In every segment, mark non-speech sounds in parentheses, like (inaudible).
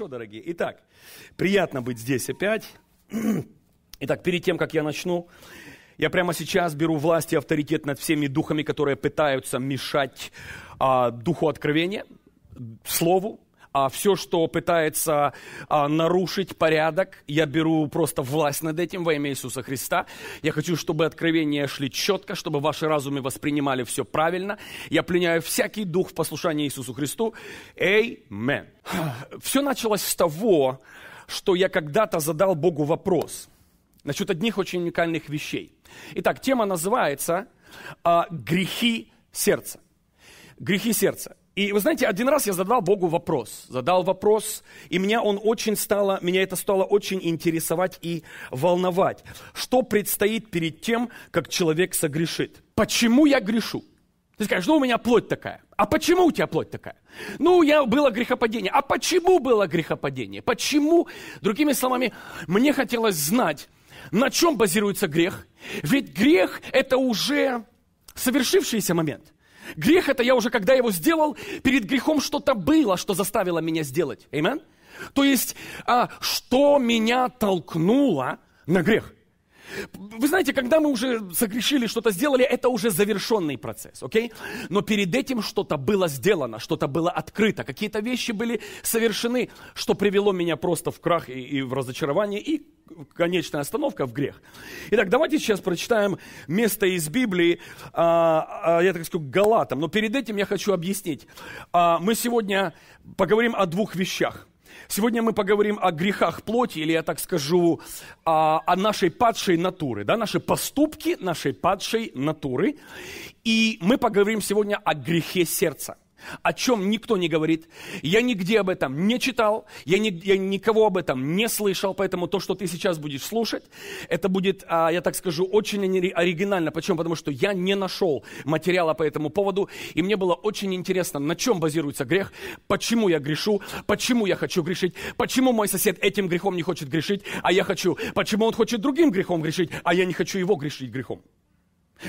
Хорошо, дорогие. Итак, приятно быть здесь опять. (clears throat) Итак, перед тем, как я начну, я прямо сейчас беру власть и авторитет над всеми духами, которые пытаются мешать а, духу откровения, слову, а все, что пытается а, нарушить порядок, я беру просто власть над этим во имя Иисуса Христа. Я хочу, чтобы откровения шли четко, чтобы ваши разумы воспринимали все правильно. Я пленяю всякий дух в послушании Иисусу Христу. Эймен. (sighs) Все началось с того, что я когда-то задал Богу вопрос насчет одних очень уникальных вещей. Итак, тема называется а, «Грехи сердца». Грехи сердца. И вы знаете, один раз я задал Богу вопрос, задал вопрос, и меня он очень стало, меня это стало очень интересовать и волновать. Что предстоит перед тем, как человек согрешит? Почему я грешу? Ты скажешь, ну у меня плоть такая. А почему у тебя плоть такая? Ну, я, было грехопадение. А почему было грехопадение? Почему? Другими словами, мне хотелось знать, на чем базируется грех. Ведь грех – это уже совершившийся момент – Грех это я уже, когда его сделал, перед грехом что-то было, что заставило меня сделать. Amen? То есть, а, что меня толкнуло на грех? Вы знаете, когда мы уже согрешили, что-то сделали, это уже завершенный процесс, окей? Okay? Но перед этим что-то было сделано, что-то было открыто, какие-то вещи были совершены, что привело меня просто в крах и, и в разочарование, и конечная остановка в грех. Итак, давайте сейчас прочитаем место из Библии, а, а, я так скажу, Галатам. Но перед этим я хочу объяснить. А, мы сегодня поговорим о двух вещах. Сегодня мы поговорим о грехах плоти, или я так скажу, о, о нашей падшей натуре, да, наши поступки нашей падшей натуры. И мы поговорим сегодня о грехе сердца – о чем никто не говорит. Я нигде об этом не читал, я, ни, я никого об этом не слышал, поэтому то, что ты сейчас будешь слушать, это будет, а, я так скажу, очень оригинально. Почему? Потому что я не нашел материала по этому поводу, и мне было очень интересно, на чем базируется грех, почему я грешу, почему я хочу грешить, почему мой сосед этим грехом не хочет грешить, а я хочу, почему он хочет другим грехом грешить, а я не хочу его грешить грехом.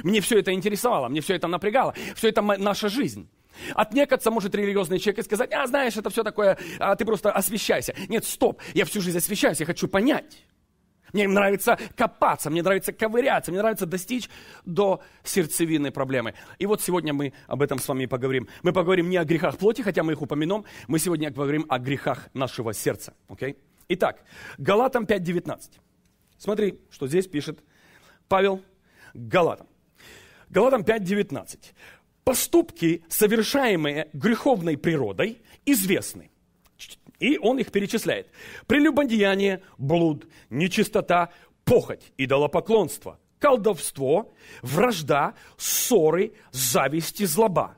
Мне все это интересовало, мне все это напрягало, все это наша жизнь. Отнекаться может религиозный человек и сказать, а знаешь, это все такое, а ты просто освещайся. Нет, стоп, я всю жизнь освещаюсь, я хочу понять. Мне нравится копаться, мне нравится ковыряться, мне нравится достичь до сердцевины проблемы. И вот сегодня мы об этом с вами поговорим. Мы поговорим не о грехах плоти, хотя мы их упомянем, мы сегодня поговорим о грехах нашего сердца. Okay? Итак, Галатам 5.19. Смотри, что здесь пишет Павел Галатам. Галатам 5.19 поступки, совершаемые греховной природой, известны. И он их перечисляет. Прелюбодеяние, блуд, нечистота, похоть, идолопоклонство, колдовство, вражда, ссоры, зависть и злоба,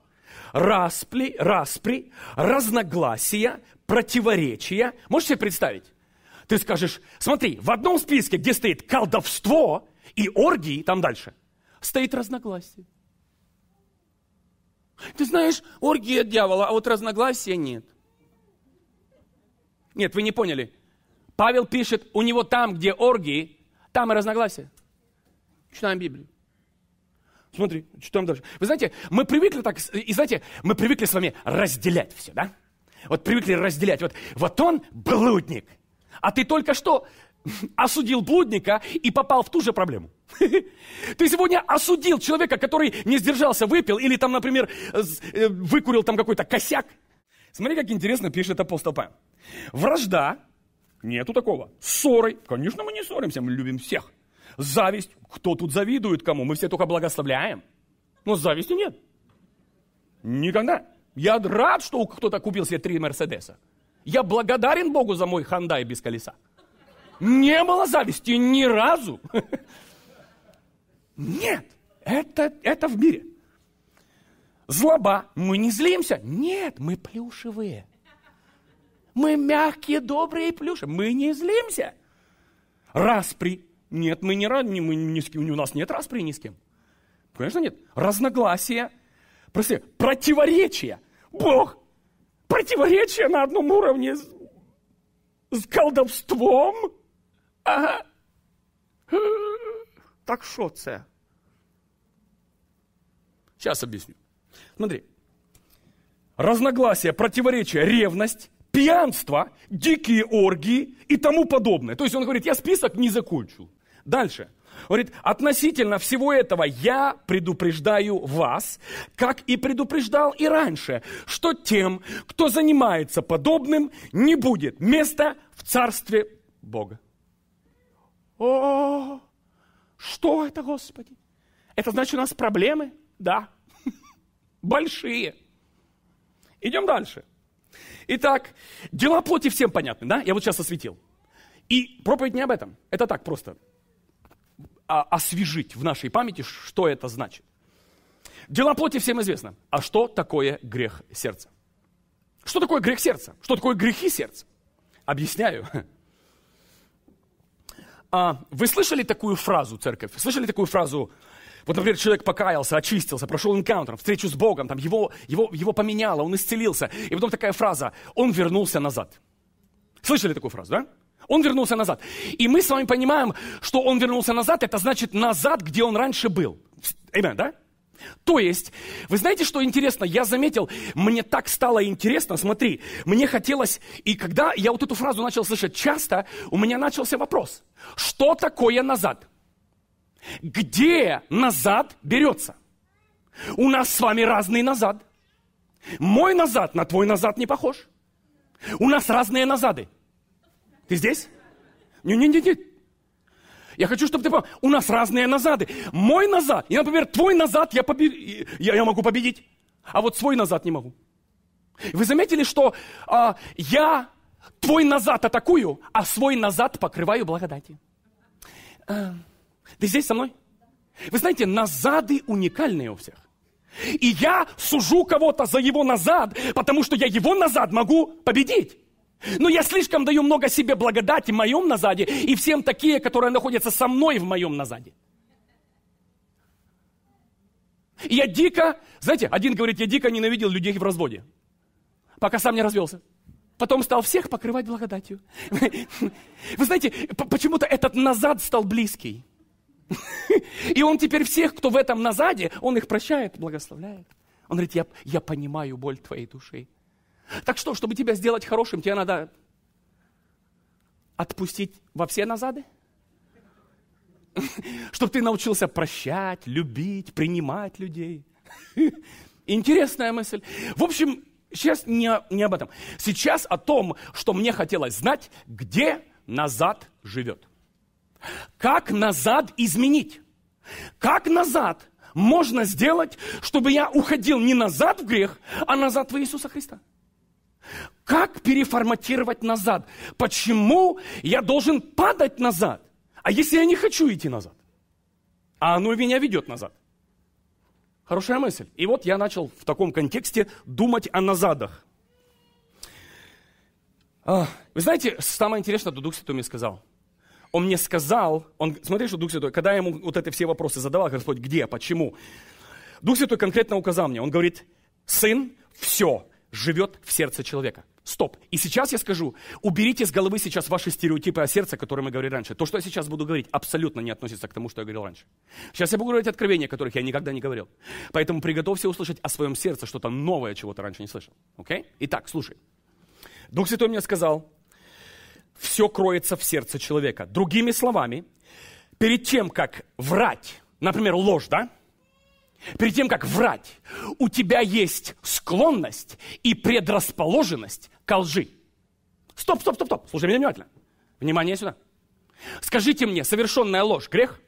распри, распри разногласия, противоречия. Можете себе представить? Ты скажешь, смотри, в одном списке, где стоит колдовство и оргии, там дальше, стоит разногласие. Ты знаешь, оргия дьявола, а вот разногласия нет. Нет, вы не поняли. Павел пишет, у него там, где оргии, там и разногласия. Читаем Библию. Смотри, читаем дальше. Вы знаете, мы привыкли так, и знаете, мы привыкли с вами разделять все, да? Вот привыкли разделять. Вот, вот он блудник, а ты только что осудил блудника и попал в ту же проблему. (laughs) Ты сегодня осудил человека, который не сдержался, выпил, или там, например, э, выкурил там какой-то косяк. Смотри, как интересно пишет апостол Павел. Вражда, нету такого. Ссоры, конечно, мы не ссоримся, мы любим всех. Зависть, кто тут завидует кому? Мы все только благословляем. Но зависти нет. Никогда. Я рад, что кто-то купил себе три Мерседеса. Я благодарен Богу за мой Хандай без колеса. Не было зависти ни разу. Нет, это, это в мире. Злоба, мы не злимся. Нет, мы плюшевые. Мы мягкие, добрые и плюши. Мы не злимся. Распри. Нет, мы не рады, мы ни с кем, у нас нет распри ни с кем. Конечно, нет. Разногласия. Прости, противоречия. Бог. Противоречия на одном уровне с, с колдовством. Ага. Так что это? Сейчас объясню. Смотри. Разногласия, противоречия, ревность, пьянство, дикие оргии и тому подобное. То есть он говорит, я список не закончил. Дальше. говорит, относительно всего этого я предупреждаю вас, как и предупреждал и раньше, что тем, кто занимается подобным, не будет места в Царстве Бога. О, что это, Господи? Это значит, у нас проблемы? Да. (laughs) Большие. Идем дальше. Итак, дела плоти всем понятны, да? Я вот сейчас осветил. И проповедь не об этом. Это так просто а, освежить в нашей памяти, что это значит. Дела плоти всем известны. А что такое грех сердца? Что такое грех сердца? Что такое грехи сердца? Объясняю. (laughs) А, вы слышали такую фразу, церковь? Слышали такую фразу? Вот, например, человек покаялся, очистился, прошел энкаунтер, встречу с Богом, там его, его, его поменяло, он исцелился. И потом такая фраза, он вернулся назад. Слышали такую фразу, да? Он вернулся назад. И мы с вами понимаем, что он вернулся назад, это значит назад, где он раньше был. Amen, да? То есть, вы знаете, что интересно? Я заметил, мне так стало интересно, смотри, мне хотелось, и когда я вот эту фразу начал слышать часто, у меня начался вопрос, что такое назад? Где назад берется? У нас с вами разный назад. Мой назад на твой назад не похож. У нас разные назады. Ты здесь? Не-не-не, я хочу, чтобы ты понял, у нас разные назады. Мой назад, и, например, твой назад я, побед... я, я могу победить, а вот свой назад не могу. Вы заметили, что а, я твой назад атакую, а свой назад покрываю благодати. А, ты здесь со мной? Вы знаете, назады уникальные у всех. И я сужу кого-то за его назад, потому что я его назад могу победить. Но я слишком даю много себе благодати в моем назаде и всем такие, которые находятся со мной в моем назаде. И я дико, знаете, один говорит, я дико ненавидел людей в разводе, пока сам не развелся. Потом стал всех покрывать благодатью. (laughs) Вы знаете, почему-то этот назад стал близкий. (laughs) И он теперь всех, кто в этом назаде, он их прощает, благословляет. Он говорит, я, я понимаю боль твоей души. Так что, чтобы тебя сделать хорошим, тебе надо отпустить во все назады? (laughs) Чтобы ты научился прощать, любить, принимать людей. (laughs) Интересная мысль. В общем, сейчас не, не об этом. Сейчас о том, что мне хотелось знать, где назад живет. Как назад изменить? Как назад можно сделать, чтобы я уходил не назад в грех, а назад в Иисуса Христа? Как переформатировать назад? Почему я должен падать назад? А если я не хочу идти назад? А оно меня ведет назад. Хорошая мысль. И вот я начал в таком контексте думать о назадах. А, вы знаете, самое интересное, что Дух Святой мне сказал. Он мне сказал, он, смотри, что Дух Святой, когда я ему вот эти все вопросы задавал, Господь, где, почему, Дух Святой конкретно указал мне, он говорит, сын, все, живет в сердце человека. Стоп. И сейчас я скажу, уберите с головы сейчас ваши стереотипы о сердце, которые мы говорили раньше. То, что я сейчас буду говорить, абсолютно не относится к тому, что я говорил раньше. Сейчас я буду говорить откровения, которых я никогда не говорил. Поэтому приготовься услышать о своем сердце что-то новое, чего ты раньше не слышал. Okay? Итак, слушай. Дух Святой мне сказал, все кроется в сердце человека. Другими словами, перед тем, как врать, например, ложь, да, Перед тем, как врать, у тебя есть склонность и предрасположенность к лжи. Стоп, стоп, стоп, стоп. Слушай меня внимательно. Внимание сюда. Скажите мне, совершенная ложь – грех?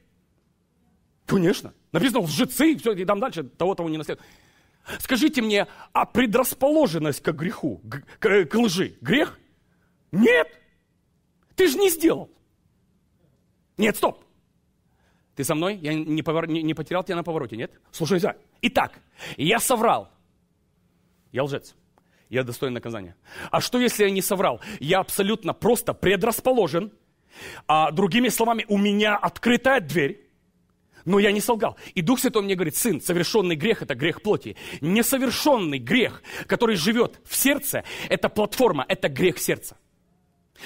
Конечно. Написано лжецы, и все, и там дальше того того не наследует. Скажите мне, а предрасположенность к греху, к, к лжи – грех? Нет. Ты же не сделал. Нет, стоп. Ты со мной? Я не, повор... не, не потерял тебя на повороте, нет? Слушай, за. Итак, я соврал. Я лжец. Я достоин наказания. А что, если я не соврал? Я абсолютно просто предрасположен. А другими словами, у меня открытая дверь. Но я не солгал. И Дух Святой мне говорит, сын, совершенный грех – это грех плоти. Несовершенный грех, который живет в сердце, это платформа, это грех сердца.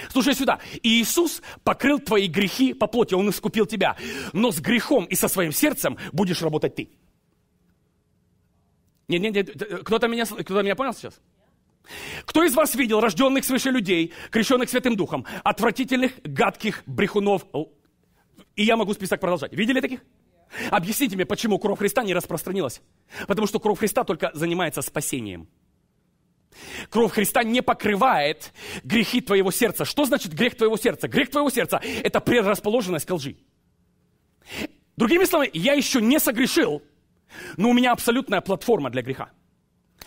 Слушай сюда, Иисус покрыл твои грехи по плоти, Он искупил тебя, но с грехом и со своим сердцем будешь работать ты. Нет, нет, нет, э, кто-то меня, кто меня понял сейчас? Кто из вас видел рожденных свыше людей, крещенных Святым Духом, отвратительных, гадких брехунов? И я могу список продолжать. Видели таких? Объясните мне, почему кровь Христа не распространилась? Потому что кровь Христа только занимается спасением. Кровь Христа не покрывает грехи твоего сердца. Что значит грех твоего сердца? Грех твоего сердца – это предрасположенность к лжи. Другими словами, я еще не согрешил, но у меня абсолютная платформа для греха.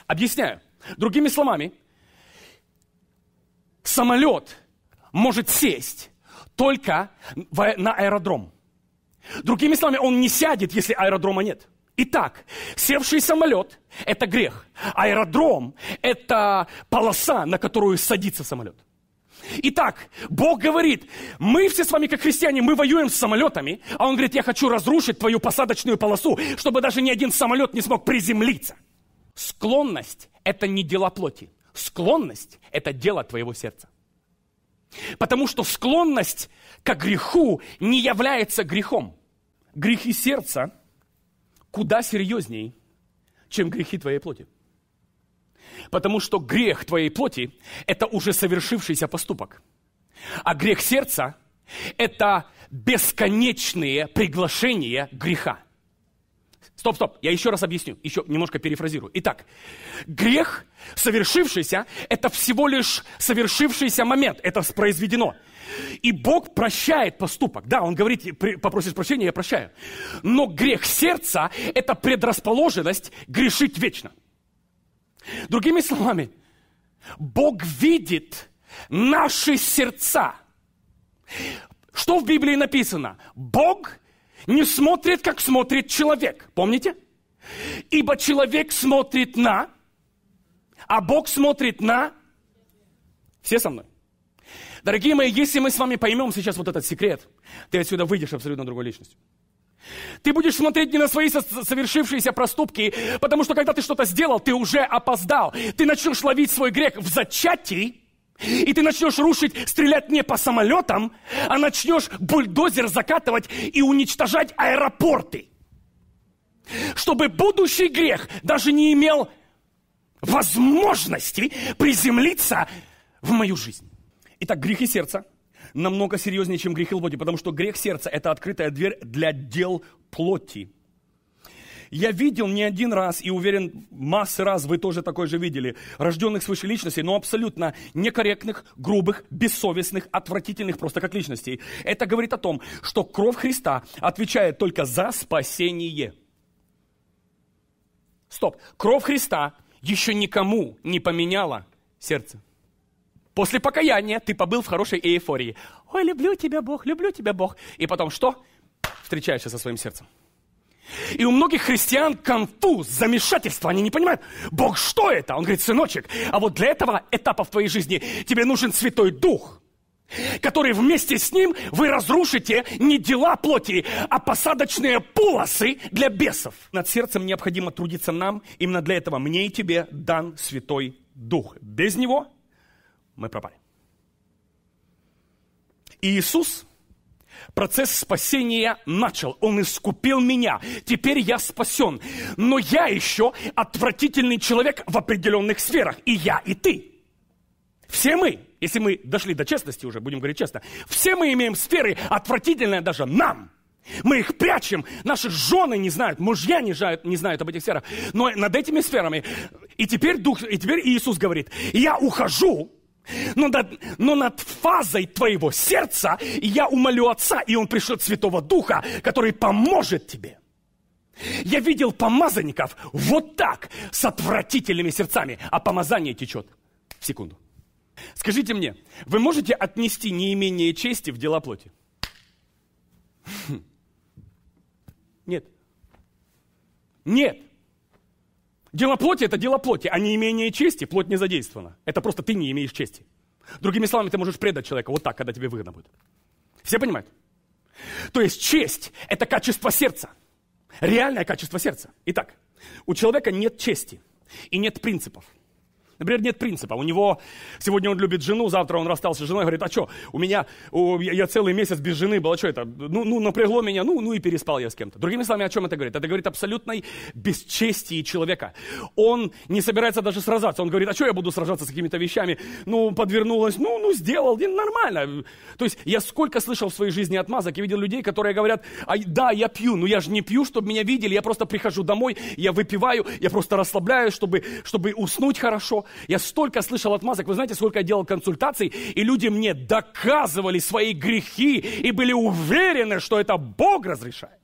Объясняю. Другими словами, самолет может сесть только на аэродром. Другими словами, он не сядет, если аэродрома нет – Итак, севший самолет – это грех. Аэродром – это полоса, на которую садится самолет. Итак, Бог говорит, мы все с вами, как христиане, мы воюем с самолетами, а Он говорит, я хочу разрушить твою посадочную полосу, чтобы даже ни один самолет не смог приземлиться. Склонность – это не дело плоти. Склонность – это дело твоего сердца. Потому что склонность к греху не является грехом. Грехи сердца – куда серьезней, чем грехи твоей плоти. Потому что грех твоей плоти – это уже совершившийся поступок. А грех сердца – это бесконечные приглашения греха. Стоп, стоп, я еще раз объясню, еще немножко перефразирую. Итак, грех, совершившийся, это всего лишь совершившийся момент, это произведено – и Бог прощает поступок. Да, Он говорит, попросит прощения, я прощаю. Но грех сердца – это предрасположенность грешить вечно. Другими словами, Бог видит наши сердца. Что в Библии написано? Бог не смотрит, как смотрит человек. Помните? Ибо человек смотрит на, а Бог смотрит на... Все со мной? Дорогие мои, если мы с вами поймем сейчас вот этот секрет, ты отсюда выйдешь абсолютно другой личностью. Ты будешь смотреть не на свои совершившиеся проступки, потому что когда ты что-то сделал, ты уже опоздал. Ты начнешь ловить свой грех в зачатии, и ты начнешь рушить, стрелять не по самолетам, а начнешь бульдозер закатывать и уничтожать аэропорты. Чтобы будущий грех даже не имел возможности приземлиться в мою жизнь. Итак, грехи сердца намного серьезнее, чем грехи плоти, потому что грех сердца – это открытая дверь для дел плоти. Я видел не один раз, и уверен, массы раз вы тоже такое же видели, рожденных свыше личностей, но абсолютно некорректных, грубых, бессовестных, отвратительных просто как личностей. Это говорит о том, что кровь Христа отвечает только за спасение. Стоп. Кровь Христа еще никому не поменяла сердце. После покаяния ты побыл в хорошей эйфории. Ой, люблю тебя, Бог, люблю тебя, Бог. И потом что? Встречаешься со своим сердцем. И у многих христиан конфуз, замешательство, они не понимают, Бог что это? Он говорит, сыночек, а вот для этого этапа в твоей жизни тебе нужен Святой Дух, который вместе с ним вы разрушите не дела плоти, а посадочные полосы для бесов. Над сердцем необходимо трудиться нам, именно для этого мне и тебе дан Святой Дух. Без него мы пропали. И Иисус процесс спасения начал. Он искупил меня. Теперь я спасен. Но я еще отвратительный человек в определенных сферах. И я, и ты. Все мы, если мы дошли до честности уже, будем говорить честно, все мы имеем сферы отвратительные даже нам. Мы их прячем, наши жены не знают, мужья не знают, не знают об этих сферах. Но над этими сферами, и теперь, Дух, и теперь Иисус говорит, я ухожу, но над, но над фазой твоего сердца я умолю Отца, и Он пришлет Святого Духа, который поможет тебе. Я видел помазанников вот так, с отвратительными сердцами, а помазание течет. В секунду. Скажите мне, вы можете отнести неимение чести в дела плоти? Хм. Нет. Нет. Дело плоти – это дело плоти, а не имение чести, плоть не задействована. Это просто ты не имеешь чести. Другими словами, ты можешь предать человека вот так, когда тебе выгодно будет. Все понимают? То есть честь – это качество сердца. Реальное качество сердца. Итак, у человека нет чести и нет принципов. Например, нет принципа. У него сегодня он любит жену, завтра он расстался с женой, говорит, а что, у меня, у, я, я целый месяц без жены был, а что это, ну, ну напрягло меня, ну, ну и переспал я с кем-то. Другими словами, о чем это говорит? Это говорит абсолютной бесчестии человека. Он не собирается даже сражаться. Он говорит, а что я буду сражаться с какими-то вещами? Ну, подвернулась, ну, ну, сделал, нормально. То есть я сколько слышал в своей жизни отмазок и видел людей, которые говорят, а, да, я пью, но я же не пью, чтобы меня видели, я просто прихожу домой, я выпиваю, я просто расслабляюсь, чтобы, чтобы уснуть хорошо. Я столько слышал отмазок. Вы знаете, сколько я делал консультаций, и люди мне доказывали свои грехи и были уверены, что это Бог разрешает.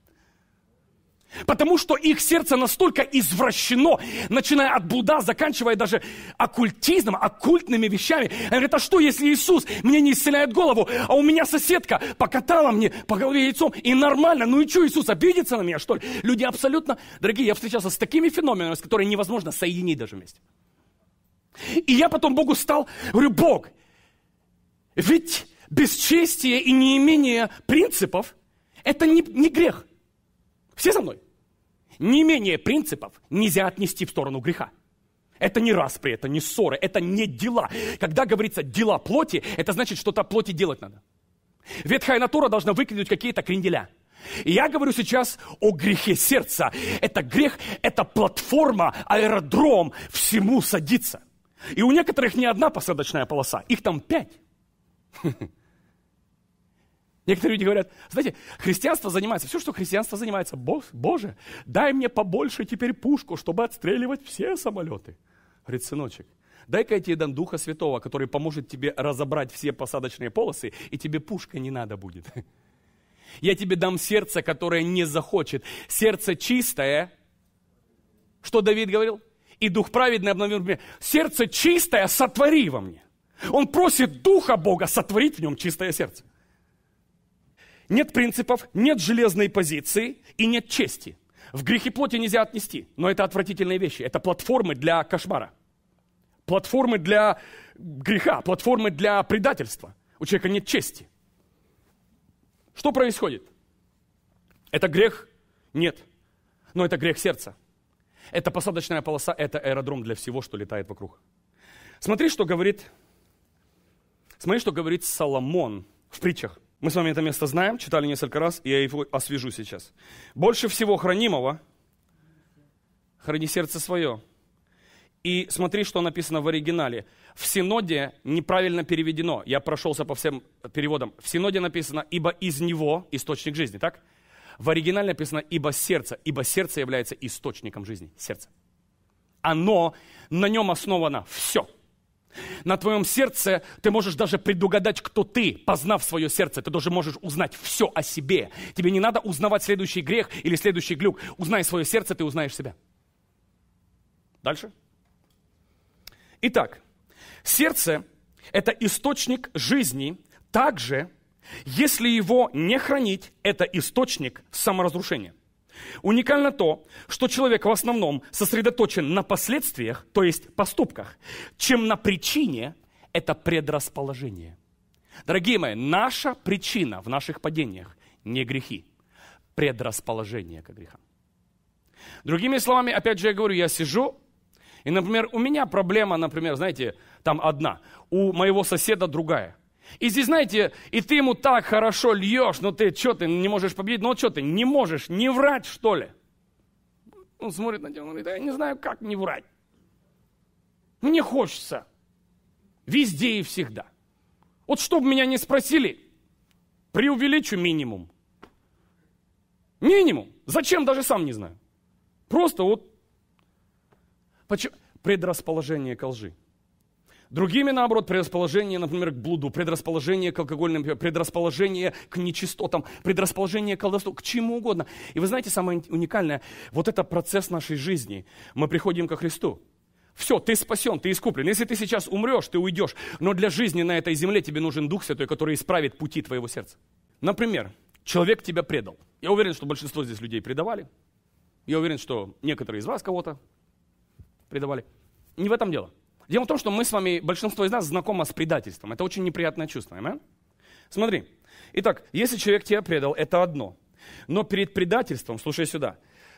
Потому что их сердце настолько извращено, начиная от блуда, заканчивая даже оккультизмом, оккультными вещами. Они говорят, а что, если Иисус мне не исцеляет голову, а у меня соседка покатала мне по голове яйцом, и нормально, ну и что, Иисус обидится на меня, что ли? Люди абсолютно, дорогие, я встречался с такими феноменами, с которыми невозможно соединить даже вместе. И я потом Богу стал, говорю, Бог, ведь бесчестие и неимение принципов – это не, не грех. Все со мной? Неимение принципов нельзя отнести в сторону греха. Это не распри, это не ссоры, это не дела. Когда говорится «дела плоти», это значит, что-то плоти делать надо. Ветхая натура должна выкинуть какие-то кренделя. я говорю сейчас о грехе сердца. Это грех, это платформа, аэродром всему садится. И у некоторых не одна посадочная полоса, их там пять. (laughs) Некоторые люди говорят, знаете, христианство занимается, все, что христианство занимается, Боже, дай мне побольше теперь пушку, чтобы отстреливать все самолеты. Говорит, сыночек, дай-ка я тебе дам Духа Святого, который поможет тебе разобрать все посадочные полосы, и тебе пушка не надо будет. (laughs) Я тебе дам сердце, которое не захочет. Сердце чистое. Что Давид говорил? и дух праведный обновил мне. Сердце чистое сотвори во мне. Он просит Духа Бога сотворить в нем чистое сердце. Нет принципов, нет железной позиции и нет чести. В грехе плоти нельзя отнести, но это отвратительные вещи. Это платформы для кошмара. Платформы для греха, платформы для предательства. У человека нет чести. Что происходит? Это грех? Нет. Но это грех сердца. Это посадочная полоса – это аэродром для всего, что летает вокруг. Смотри, что говорит, смотри, что говорит Соломон в притчах. Мы с вами это место знаем, читали несколько раз, и я его освежу сейчас. Больше всего хранимого храни сердце свое. И смотри, что написано в оригинале. В синоде неправильно переведено. Я прошелся по всем переводам. В синоде написано, ибо из него источник жизни, так? В оригинале написано «ибо сердце», ибо сердце является источником жизни, сердце. Оно, на нем основано все. На твоем сердце ты можешь даже предугадать, кто ты, познав свое сердце. Ты даже можешь узнать все о себе. Тебе не надо узнавать следующий грех или следующий глюк. Узнай свое сердце, ты узнаешь себя. Дальше. Итак, сердце – это источник жизни так же, если его не хранить, это источник саморазрушения. Уникально то, что человек в основном сосредоточен на последствиях, то есть поступках, чем на причине – это предрасположение. Дорогие мои, наша причина в наших падениях не грехи, предрасположение к грехам. Другими словами, опять же я говорю, я сижу, и, например, у меня проблема, например, знаете, там одна, у моего соседа другая. И здесь, знаете, и ты ему так хорошо льешь, но ну ты что, ты не можешь победить? Ну что ты, не можешь не врать, что ли? Он смотрит на тебя, он говорит, я не знаю, как не врать. Мне хочется. Везде и всегда. Вот чтобы меня не спросили, преувеличу минимум. Минимум. Зачем, даже сам не знаю. Просто вот Почему? предрасположение к лжи. Другими, наоборот, предрасположение, например, к блуду, предрасположение к алкогольным, предрасположение к нечистотам, предрасположение к колдовству, к чему угодно. И вы знаете, самое уникальное, вот это процесс нашей жизни. Мы приходим ко Христу. Все, ты спасен, ты искуплен. Если ты сейчас умрешь, ты уйдешь. Но для жизни на этой земле тебе нужен Дух Святой, который исправит пути твоего сердца. Например, человек тебя предал. Я уверен, что большинство здесь людей предавали. Я уверен, что некоторые из вас кого-то предавали. Не в этом дело. Дело в том, что мы с вами, большинство из нас знакомо с предательством. Это очень неприятное чувство, аминь? Смотри. Итак, если человек тебя предал, это одно. Но перед предательством, слушай сюда,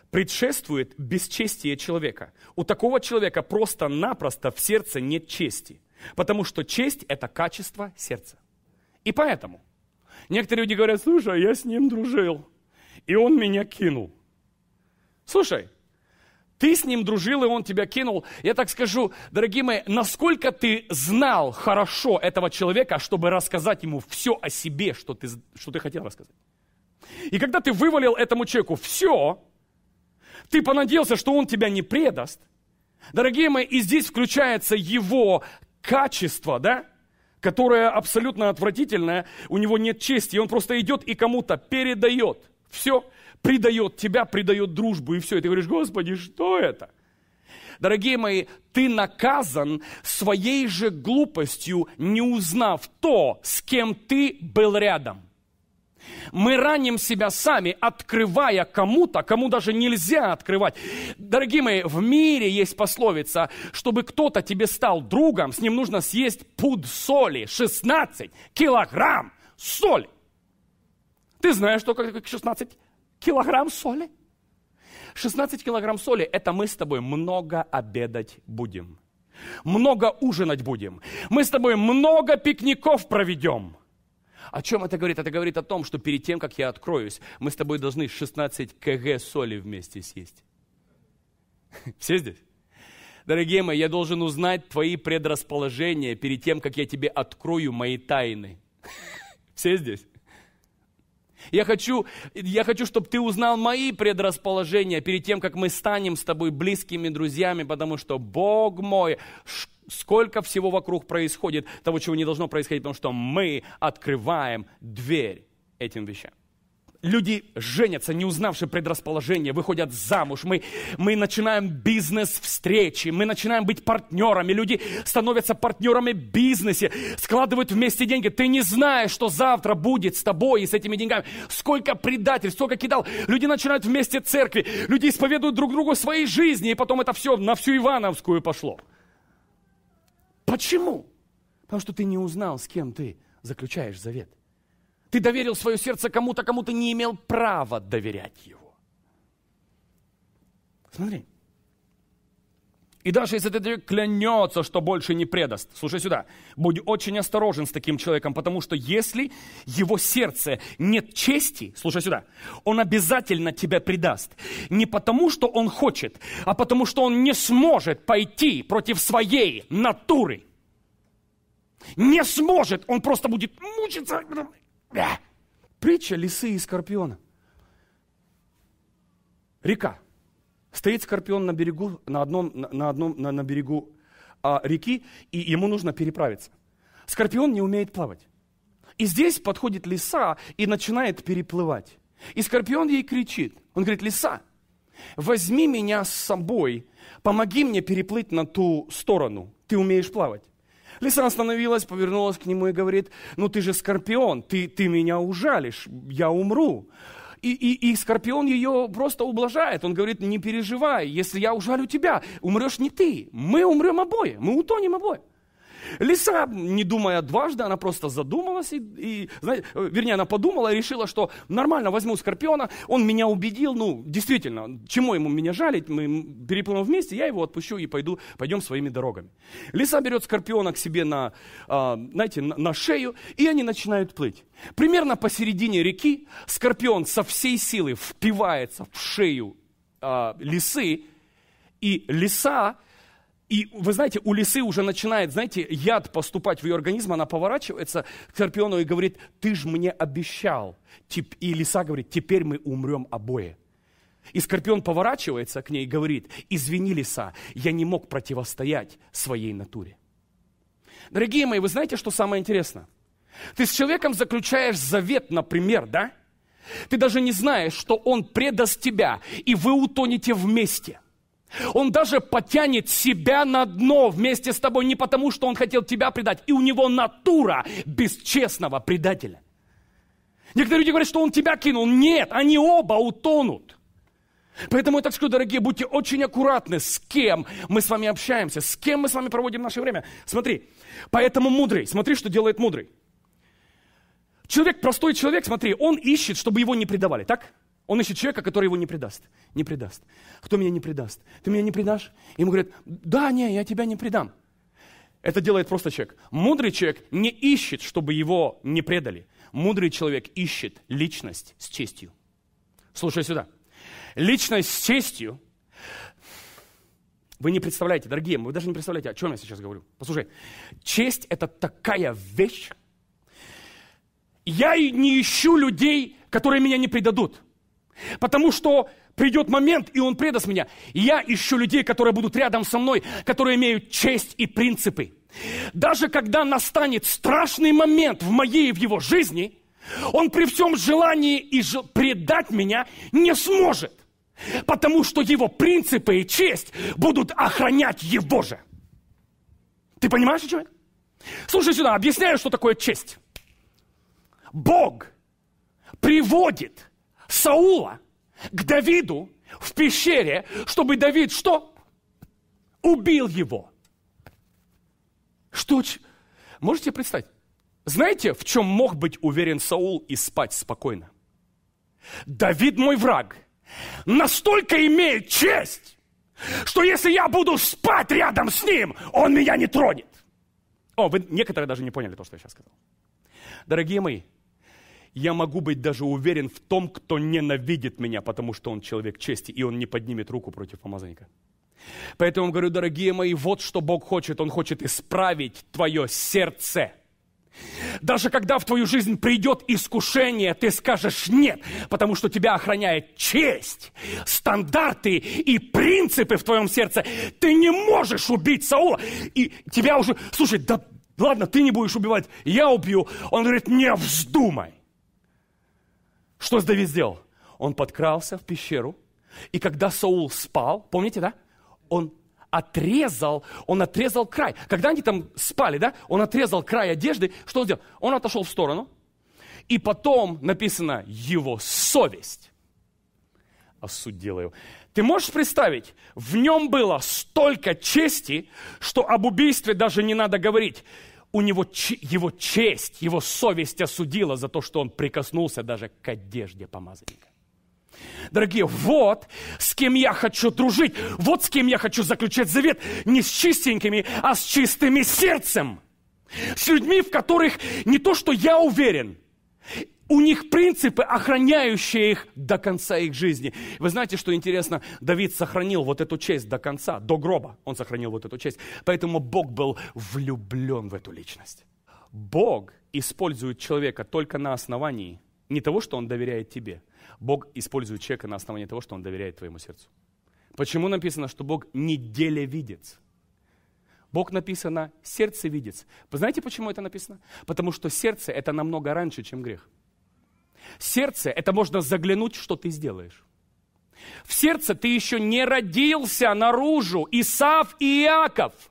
предшествует бесчестие человека. У такого человека просто-напросто в сердце нет чести. Потому что честь – это качество сердца. И поэтому некоторые люди говорят, слушай, а я с ним дружил, и он меня кинул. Слушай, ты с ним дружил, и он тебя кинул. Я так скажу, дорогие мои, насколько ты знал хорошо этого человека, чтобы рассказать ему все о себе, что ты, что ты хотел рассказать. И когда ты вывалил этому человеку все, ты понадеялся, что он тебя не предаст. Дорогие мои, и здесь включается его качество, да, которое абсолютно отвратительное, у него нет чести, и он просто идет и кому-то передает все предает тебя, предает дружбу, и все. И ты говоришь, Господи, что это? Дорогие мои, ты наказан своей же глупостью, не узнав то, с кем ты был рядом. Мы раним себя сами, открывая кому-то, кому даже нельзя открывать. Дорогие мои, в мире есть пословица, чтобы кто-то тебе стал другом, с ним нужно съесть пуд соли, 16 килограмм соли. Ты знаешь, что как 16 килограмм соли. 16 килограмм соли – это мы с тобой много обедать будем. Много ужинать будем. Мы с тобой много пикников проведем. О чем это говорит? Это говорит о том, что перед тем, как я откроюсь, мы с тобой должны 16 кг соли вместе съесть. (laughs) Все здесь? Дорогие мои, я должен узнать твои предрасположения перед тем, как я тебе открою мои тайны. (laughs) Все здесь? Я хочу, я хочу, чтобы ты узнал мои предрасположения перед тем, как мы станем с тобой близкими друзьями, потому что, Бог мой, сколько всего вокруг происходит, того, чего не должно происходить, потому что мы открываем дверь этим вещам люди женятся, не узнавши предрасположения, выходят замуж, мы, мы начинаем бизнес-встречи, мы начинаем быть партнерами, люди становятся партнерами бизнесе, складывают вместе деньги. Ты не знаешь, что завтра будет с тобой и с этими деньгами. Сколько предательств, сколько кидал. Люди начинают вместе церкви, люди исповедуют друг другу свои жизни, и потом это все на всю Ивановскую пошло. Почему? Потому что ты не узнал, с кем ты заключаешь завет. Ты доверил свое сердце кому-то, кому ты не имел права доверять его. Смотри. И даже если ты клянется, что больше не предаст, слушай сюда, будь очень осторожен с таким человеком, потому что если его сердце нет чести, слушай сюда, он обязательно тебя предаст. Не потому, что он хочет, а потому, что он не сможет пойти против своей натуры. Не сможет, он просто будет мучиться Притча лисы и скорпиона. Река. Стоит скорпион на берегу, на одном, на, одном, на, на берегу а, реки, и ему нужно переправиться. Скорпион не умеет плавать. И здесь подходит лиса и начинает переплывать. И скорпион ей кричит. Он говорит, лиса, возьми меня с собой, помоги мне переплыть на ту сторону. Ты умеешь плавать. Лиса остановилась, повернулась к нему и говорит, ну ты же скорпион, ты, ты меня ужалишь, я умру. И, и, и скорпион ее просто ублажает. Он говорит, не переживай, если я ужалю тебя, умрешь не ты. Мы умрем обои, мы утонем обои. Лиса, не думая дважды, она просто задумалась, и, и знаете, вернее, она подумала и решила, что нормально, возьму скорпиона, он меня убедил, ну, действительно, чему ему меня жалить, мы переплывем вместе, я его отпущу и пойду, пойдем своими дорогами. Лиса берет скорпиона к себе на, а, знаете, на шею, и они начинают плыть. Примерно посередине реки скорпион со всей силы впивается в шею а, лисы, и лиса и вы знаете, у лисы уже начинает, знаете, яд поступать в ее организм, она поворачивается к скорпиону и говорит, ты же мне обещал. И лиса говорит, теперь мы умрем обои. И Скорпион поворачивается к ней и говорит, извини, лиса, я не мог противостоять своей натуре. Дорогие мои, вы знаете, что самое интересное? Ты с человеком заключаешь завет, например, да? Ты даже не знаешь, что он предаст тебя, и вы утонете вместе – он даже потянет себя на дно вместе с тобой не потому, что он хотел тебя предать. И у него натура бесчестного предателя. Некоторые люди говорят, что он тебя кинул. Нет, они оба утонут. Поэтому я так скажу, дорогие, будьте очень аккуратны, с кем мы с вами общаемся, с кем мы с вами проводим наше время. Смотри, поэтому мудрый, смотри, что делает мудрый. Человек, простой человек, смотри, он ищет, чтобы его не предавали, так? Так. Он ищет человека, который его не предаст. Не предаст. Кто меня не предаст? Ты меня не предашь? И ему говорят, да, не, я тебя не предам. Это делает просто человек. Мудрый человек не ищет, чтобы его не предали. Мудрый человек ищет личность с честью. Слушай сюда. Личность с честью. Вы не представляете, дорогие, вы даже не представляете, о чем я сейчас говорю. Послушай, честь – это такая вещь. Я не ищу людей, которые меня не предадут. Потому что придет момент, и он предаст меня. я ищу людей, которые будут рядом со мной, которые имеют честь и принципы. Даже когда настанет страшный момент в моей и в его жизни, он при всем желании и ж... предать меня не сможет. Потому что его принципы и честь будут охранять его же. Ты понимаешь, человек? Слушай сюда, объясняю, что такое честь. Бог приводит Саула к Давиду в пещере, чтобы Давид что? Убил его. Что? Можете представить? Знаете, в чем мог быть уверен Саул и спать спокойно? Давид мой враг настолько имеет честь, что если я буду спать рядом с ним, он меня не тронет. О, вы некоторые даже не поняли то, что я сейчас сказал. Дорогие мои, я могу быть даже уверен в том, кто ненавидит меня, потому что он человек чести, и он не поднимет руку против помазанника. Поэтому говорю, дорогие мои, вот что Бог хочет. Он хочет исправить твое сердце. Даже когда в твою жизнь придет искушение, ты скажешь «нет», потому что тебя охраняет честь, стандарты и принципы в твоем сердце. Ты не можешь убить Саула. И тебя уже... Слушай, да ладно, ты не будешь убивать, я убью. Он говорит «не вздумай». Что Давид сделал? Он подкрался в пещеру, и когда Саул спал, помните, да? Он отрезал, он отрезал край. Когда они там спали, да, он отрезал край одежды, что он сделал? Он отошел в сторону, и потом написано его совесть осудила а его. Ты можешь представить, в нем было столько чести, что об убийстве даже не надо говорить у него, его честь, его совесть осудила за то, что он прикоснулся даже к одежде помазанника. Дорогие, вот с кем я хочу дружить, вот с кем я хочу заключать завет, не с чистенькими, а с чистыми сердцем. С людьми, в которых не то, что я уверен, у них принципы, охраняющие их до конца их жизни. Вы знаете, что интересно, Давид сохранил вот эту честь до конца, до гроба он сохранил вот эту честь. Поэтому Бог был влюблен в эту личность. Бог использует человека только на основании не того, что он доверяет тебе. Бог использует человека на основании того, что он доверяет твоему сердцу. Почему написано, что Бог неделевидец? Бог написано сердцевидец. Вы знаете, почему это написано? Потому что сердце – это намного раньше, чем грех. Сердце – это можно заглянуть, что ты сделаешь. В сердце ты еще не родился наружу. Исав и Иаков –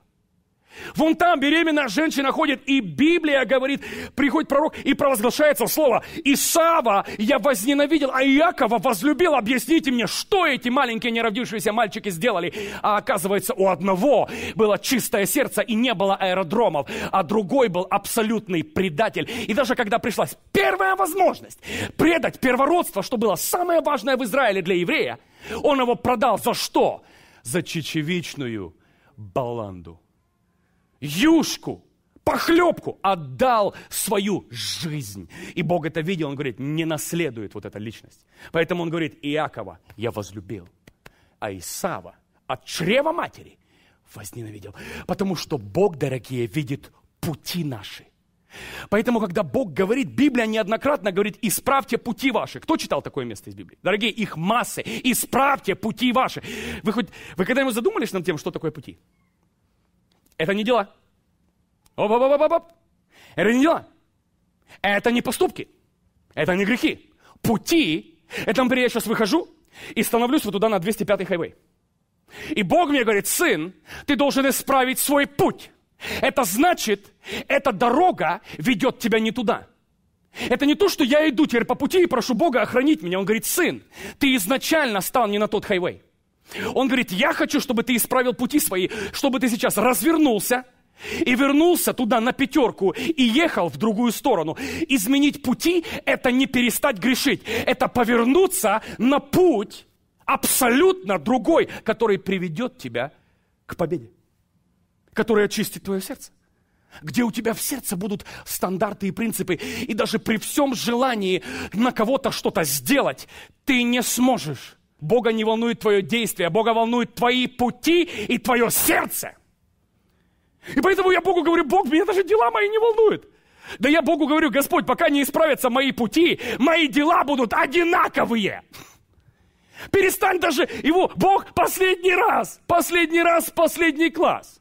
Вон там беременная женщина ходит, и Библия говорит, приходит пророк и провозглашается слово. Исава я возненавидел, а Иакова возлюбил. Объясните мне, что эти маленькие неравдившиеся мальчики сделали? А оказывается, у одного было чистое сердце и не было аэродромов, а другой был абсолютный предатель. И даже когда пришлась первая возможность предать первородство, что было самое важное в Израиле для еврея, он его продал за что? За чечевичную баланду юшку, похлебку, отдал свою жизнь. И Бог это видел, он говорит, не наследует вот эта личность. Поэтому он говорит, Иакова я возлюбил, а Исава от чрева матери возненавидел. Потому что Бог, дорогие, видит пути наши. Поэтому, когда Бог говорит, Библия неоднократно говорит, исправьте пути ваши. Кто читал такое место из Библии? Дорогие, их массы. Исправьте пути ваши. Вы хоть, вы когда-нибудь задумались над тем, что такое пути? Это не дела. Оп, оп, оп, оп, оп. Это не дела. Это не поступки. Это не грехи. Пути. Это, например, я сейчас выхожу и становлюсь вот туда на 205-й хайвей. И Бог мне говорит, сын, ты должен исправить свой путь. Это значит, эта дорога ведет тебя не туда. Это не то, что я иду теперь по пути и прошу Бога охранить меня. Он говорит, сын, ты изначально стал не на тот хайвей. Он говорит, я хочу, чтобы ты исправил пути свои, чтобы ты сейчас развернулся и вернулся туда на пятерку и ехал в другую сторону. Изменить пути – это не перестать грешить, это повернуться на путь абсолютно другой, который приведет тебя к победе, который очистит твое сердце где у тебя в сердце будут стандарты и принципы, и даже при всем желании на кого-то что-то сделать, ты не сможешь. Бога не волнует твое действие, а Бога волнует твои пути и твое сердце. И поэтому я Богу говорю, Бог, меня даже дела мои не волнуют. Да я Богу говорю, Господь, пока не исправятся мои пути, мои дела будут одинаковые. Перестань даже его, Бог, последний раз, последний раз, последний класс.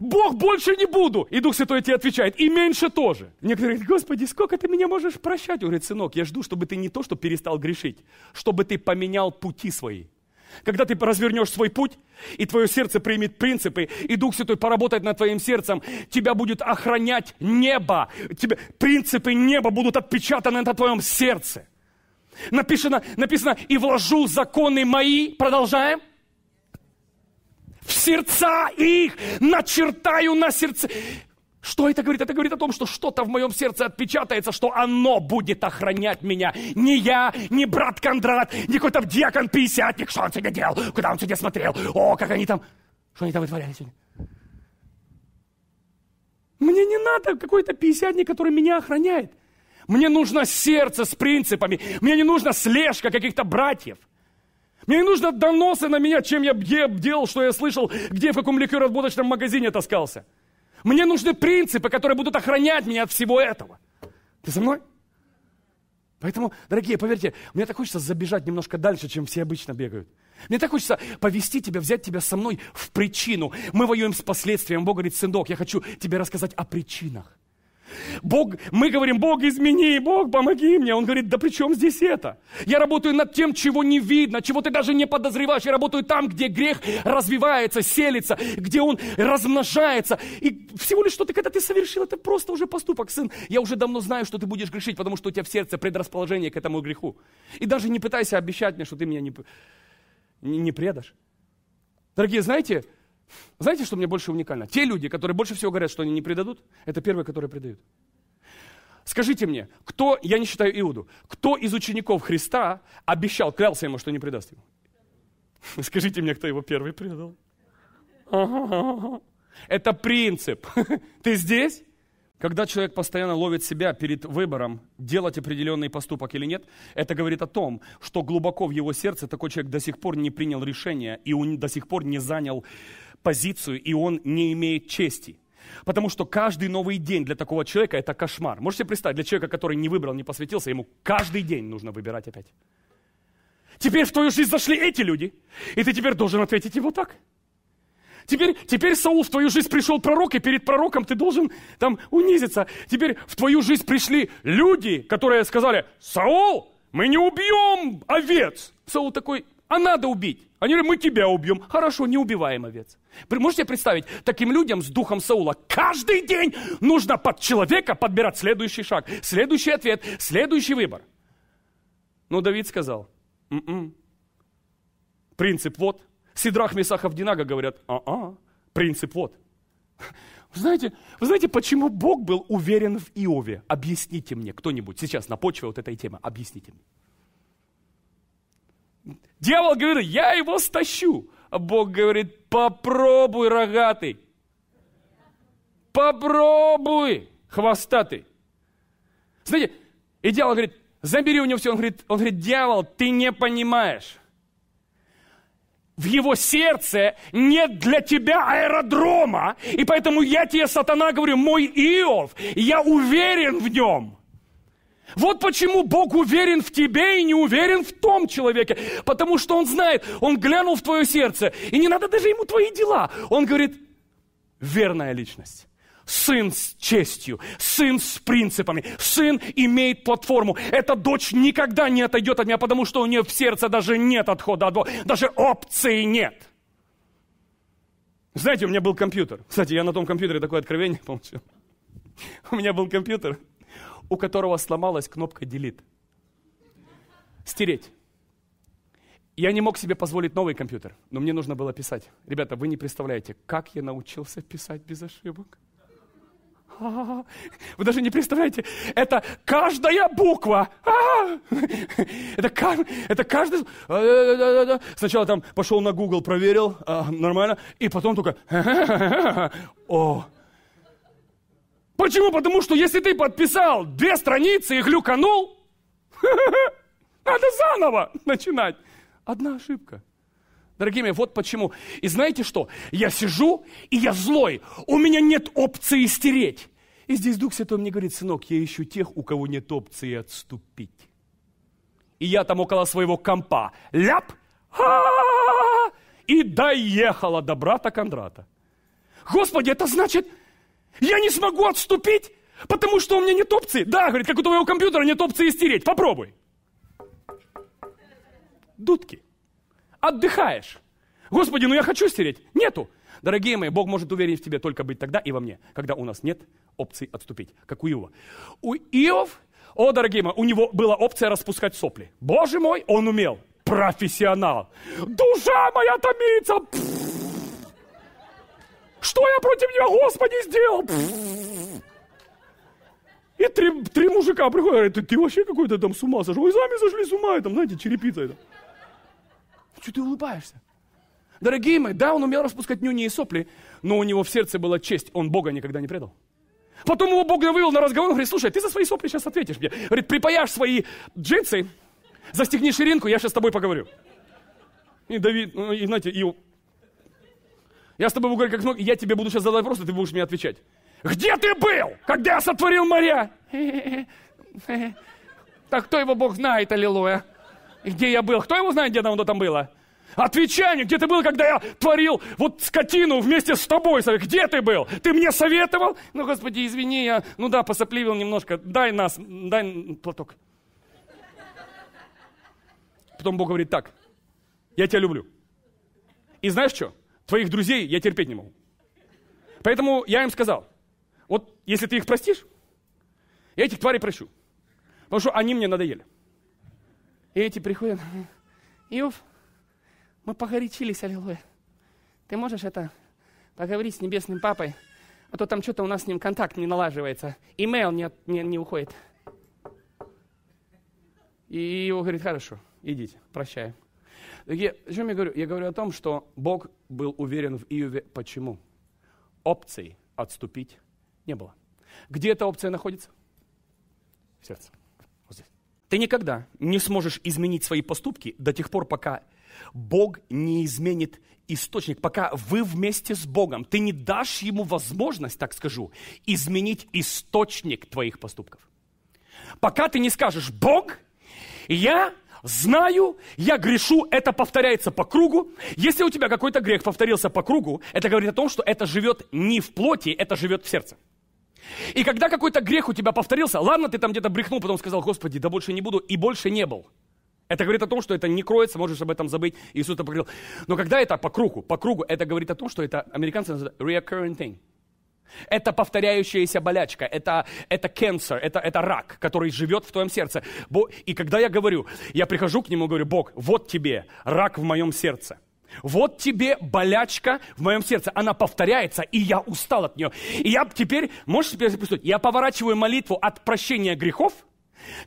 Бог больше не буду. И Дух Святой тебе отвечает, и меньше тоже. Некоторые говорят, Господи, сколько ты меня можешь прощать? Он говорит, сынок, я жду, чтобы ты не то, что перестал грешить, чтобы ты поменял пути свои. Когда ты развернешь свой путь, и твое сердце примет принципы, и Дух Святой поработает над твоим сердцем, тебя будет охранять небо. тебе принципы неба будут отпечатаны на твоем сердце. Написано, написано, и вложу законы мои, продолжаем, сердца их, начертаю на сердце. Что это говорит? Это говорит о том, что что-то в моем сердце отпечатается, что оно будет охранять меня. Не я, не брат Кондрат, не какой-то дьякон пятидесятник. Что он сегодня делал? Куда он сегодня смотрел? О, как они там... Что они там вытворяли сегодня? Мне не надо какой-то пятидесятник, который меня охраняет. Мне нужно сердце с принципами. Мне не нужно слежка каких-то братьев. Мне не нужно доносы на меня, чем я где делал, что я слышал, где в каком ликероводочном магазине таскался. Мне нужны принципы, которые будут охранять меня от всего этого. Ты со мной? Поэтому, дорогие, поверьте, мне так хочется забежать немножко дальше, чем все обычно бегают. Мне так хочется повести тебя, взять тебя со мной в причину. Мы воюем с последствием. Бог говорит, сынок, я хочу тебе рассказать о причинах. Бог, мы говорим, Бог, измени, Бог, помоги мне. Он говорит, да при чем здесь это? Я работаю над тем, чего не видно, чего ты даже не подозреваешь. Я работаю там, где грех развивается, селится, где он размножается. И всего лишь что-то, когда ты совершил, это просто уже поступок. Сын, я уже давно знаю, что ты будешь грешить, потому что у тебя в сердце предрасположение к этому греху. И даже не пытайся обещать мне, что ты меня не, не, не предашь. Дорогие, знаете, знаете, что мне больше уникально? Те люди, которые больше всего говорят, что они не предадут, это первые, которые предают. Скажите мне, кто, я не считаю Иуду, кто из учеников Христа обещал, клялся ему, что не предаст его? (laughs) Скажите мне, кто его первый предал? Это принцип. (laughs) Ты здесь? Когда человек постоянно ловит себя перед выбором, делать определенный поступок или нет, это говорит о том, что глубоко в его сердце такой человек до сих пор не принял решение и он до сих пор не занял позицию, и он не имеет чести. Потому что каждый новый день для такого человека это кошмар. Можете представить, для человека, который не выбрал, не посвятился, ему каждый день нужно выбирать опять. Теперь в твою жизнь зашли эти люди, и ты теперь должен ответить ему так. Теперь, теперь Саул, в твою жизнь пришел пророк, и перед пророком ты должен там унизиться. Теперь в твою жизнь пришли люди, которые сказали, Саул, мы не убьем овец. Саул такой, а надо убить. Они говорят, мы тебя убьем. Хорошо, не убиваем овец. Можете представить, таким людям с духом Саула каждый день нужно под человека подбирать следующий шаг, следующий ответ, следующий выбор. Но Давид сказал, М-м. принцип вот. Сидрах, Месахов, Динага говорят, а-а, принцип вот. (laughs) Вы знаете, вы знаете, почему Бог был уверен в Иове? Объясните мне, кто-нибудь сейчас на почве вот этой темы, объясните мне. Дьявол говорит, я его стащу. А Бог говорит, попробуй, рогатый. Попробуй, хвостатый. Знаете, и дьявол говорит, забери у него все. Он говорит, он говорит, дьявол, ты не понимаешь. В его сердце нет для тебя аэродрома. И поэтому я тебе, сатана, говорю, мой Иов, я уверен в нем. Вот почему Бог уверен в тебе и не уверен в том человеке. Потому что Он знает, Он глянул в твое сердце. И не надо даже Ему твои дела. Он говорит, верная личность. Сын с честью, сын с принципами, сын имеет платформу. Эта дочь никогда не отойдет от меня, потому что у нее в сердце даже нет отхода от Бога, даже опции нет. Знаете, у меня был компьютер. Кстати, я на том компьютере такое откровение (laughs) получил. У меня был компьютер, у которого сломалась кнопка делит, Стереть. Я не мог себе позволить новый компьютер, но мне нужно было писать. Ребята, вы не представляете, как я научился писать без ошибок. А-а-а. Вы даже не представляете, это каждая буква. Это, это каждый... Сначала там пошел на Google, проверил, а, нормально, и потом только... О, Почему? Потому что если ты подписал две страницы и глюканул, (laughs) надо заново начинать. Одна ошибка. Дорогие мои, вот почему. И знаете что? Я сижу, и я злой. У меня нет опции стереть. И здесь Дух Святой мне говорит, сынок, я ищу тех, у кого нет опции отступить. И я там около своего компа. Ляп! И доехала до брата Кондрата. Господи, это значит, я не смогу отступить, потому что у меня нет опции. Да, говорит, как у твоего компьютера нет опции стереть. Попробуй. Дудки. Отдыхаешь. Господи, ну я хочу стереть. Нету. Дорогие мои, Бог может уверен в тебе только быть тогда и во мне, когда у нас нет опции отступить, как у Иова. У Иов, о, дорогие мои, у него была опция распускать сопли. Боже мой, он умел. Профессионал. Душа моя томится. Пфф. Что я против него, Господи, сделал? И три, три мужика приходят, говорят, ты, ты вообще какой-то там с ума сошел. Вы сами сошли с ума, и там, знаете, черепица это. Что ты улыбаешься? Дорогие мои, да, он умел распускать нюни и сопли, но у него в сердце была честь, он Бога никогда не предал. Потом его Бог вывел на разговор, говорит, слушай, ты за свои сопли сейчас ответишь мне. Говорит, припаяшь свои джинсы, застегни ширинку, я сейчас с тобой поговорю. И Давид, ну, и знаете, и я с тобой говорю, как много, я тебе буду сейчас задавать вопрос, и ты будешь мне отвечать. Где ты был, когда я сотворил моря? Так кто его Бог знает, аллилуйя? Где я был? Кто его знает, где там, там было? Отвечай мне, где ты был, когда я творил вот скотину вместе с тобой? Где ты был? Ты мне советовал? Ну, Господи, извини, я, ну да, посопливил немножко. Дай нас, дай платок. Потом Бог говорит так. Я тебя люблю. И знаешь что? твоих друзей я терпеть не могу. Поэтому я им сказал, вот если ты их простишь, я этих тварей прощу. Потому что они мне надоели. И эти приходят, Иов, мы погорячились, аллилуйя. Ты можешь это поговорить с небесным папой, а то там что-то у нас с ним контакт не налаживается, имейл не, не, не уходит. И его говорит, хорошо, идите, прощаю. Я, о чем я говорю? Я говорю о том, что Бог был уверен в Иове. Почему? Опций отступить не было. Где эта опция находится? В сердце. Вот здесь. Ты никогда не сможешь изменить свои поступки до тех пор, пока Бог не изменит источник, пока вы вместе с Богом. Ты не дашь ему возможность, так скажу, изменить источник твоих поступков. Пока ты не скажешь, Бог, я Знаю, я грешу, это повторяется по кругу. Если у тебя какой-то грех повторился по кругу, это говорит о том, что это живет не в плоти, это живет в сердце. И когда какой-то грех у тебя повторился, ладно, ты там где-то брехнул, потом сказал, Господи, да больше не буду, и больше не был. Это говорит о том, что это не кроется, можешь об этом забыть. Иисус это говорил. Но когда это по кругу, по кругу, это говорит о том, что это американцы называют recurring thing. Это повторяющаяся болячка, это, это cancer, это, это рак, который живет в твоем сердце. И когда я говорю, я прихожу к нему и говорю, Бог, вот тебе рак в моем сердце. Вот тебе болячка в моем сердце. Она повторяется, и я устал от нее. И я теперь, можешь себе представить, я поворачиваю молитву от прощения грехов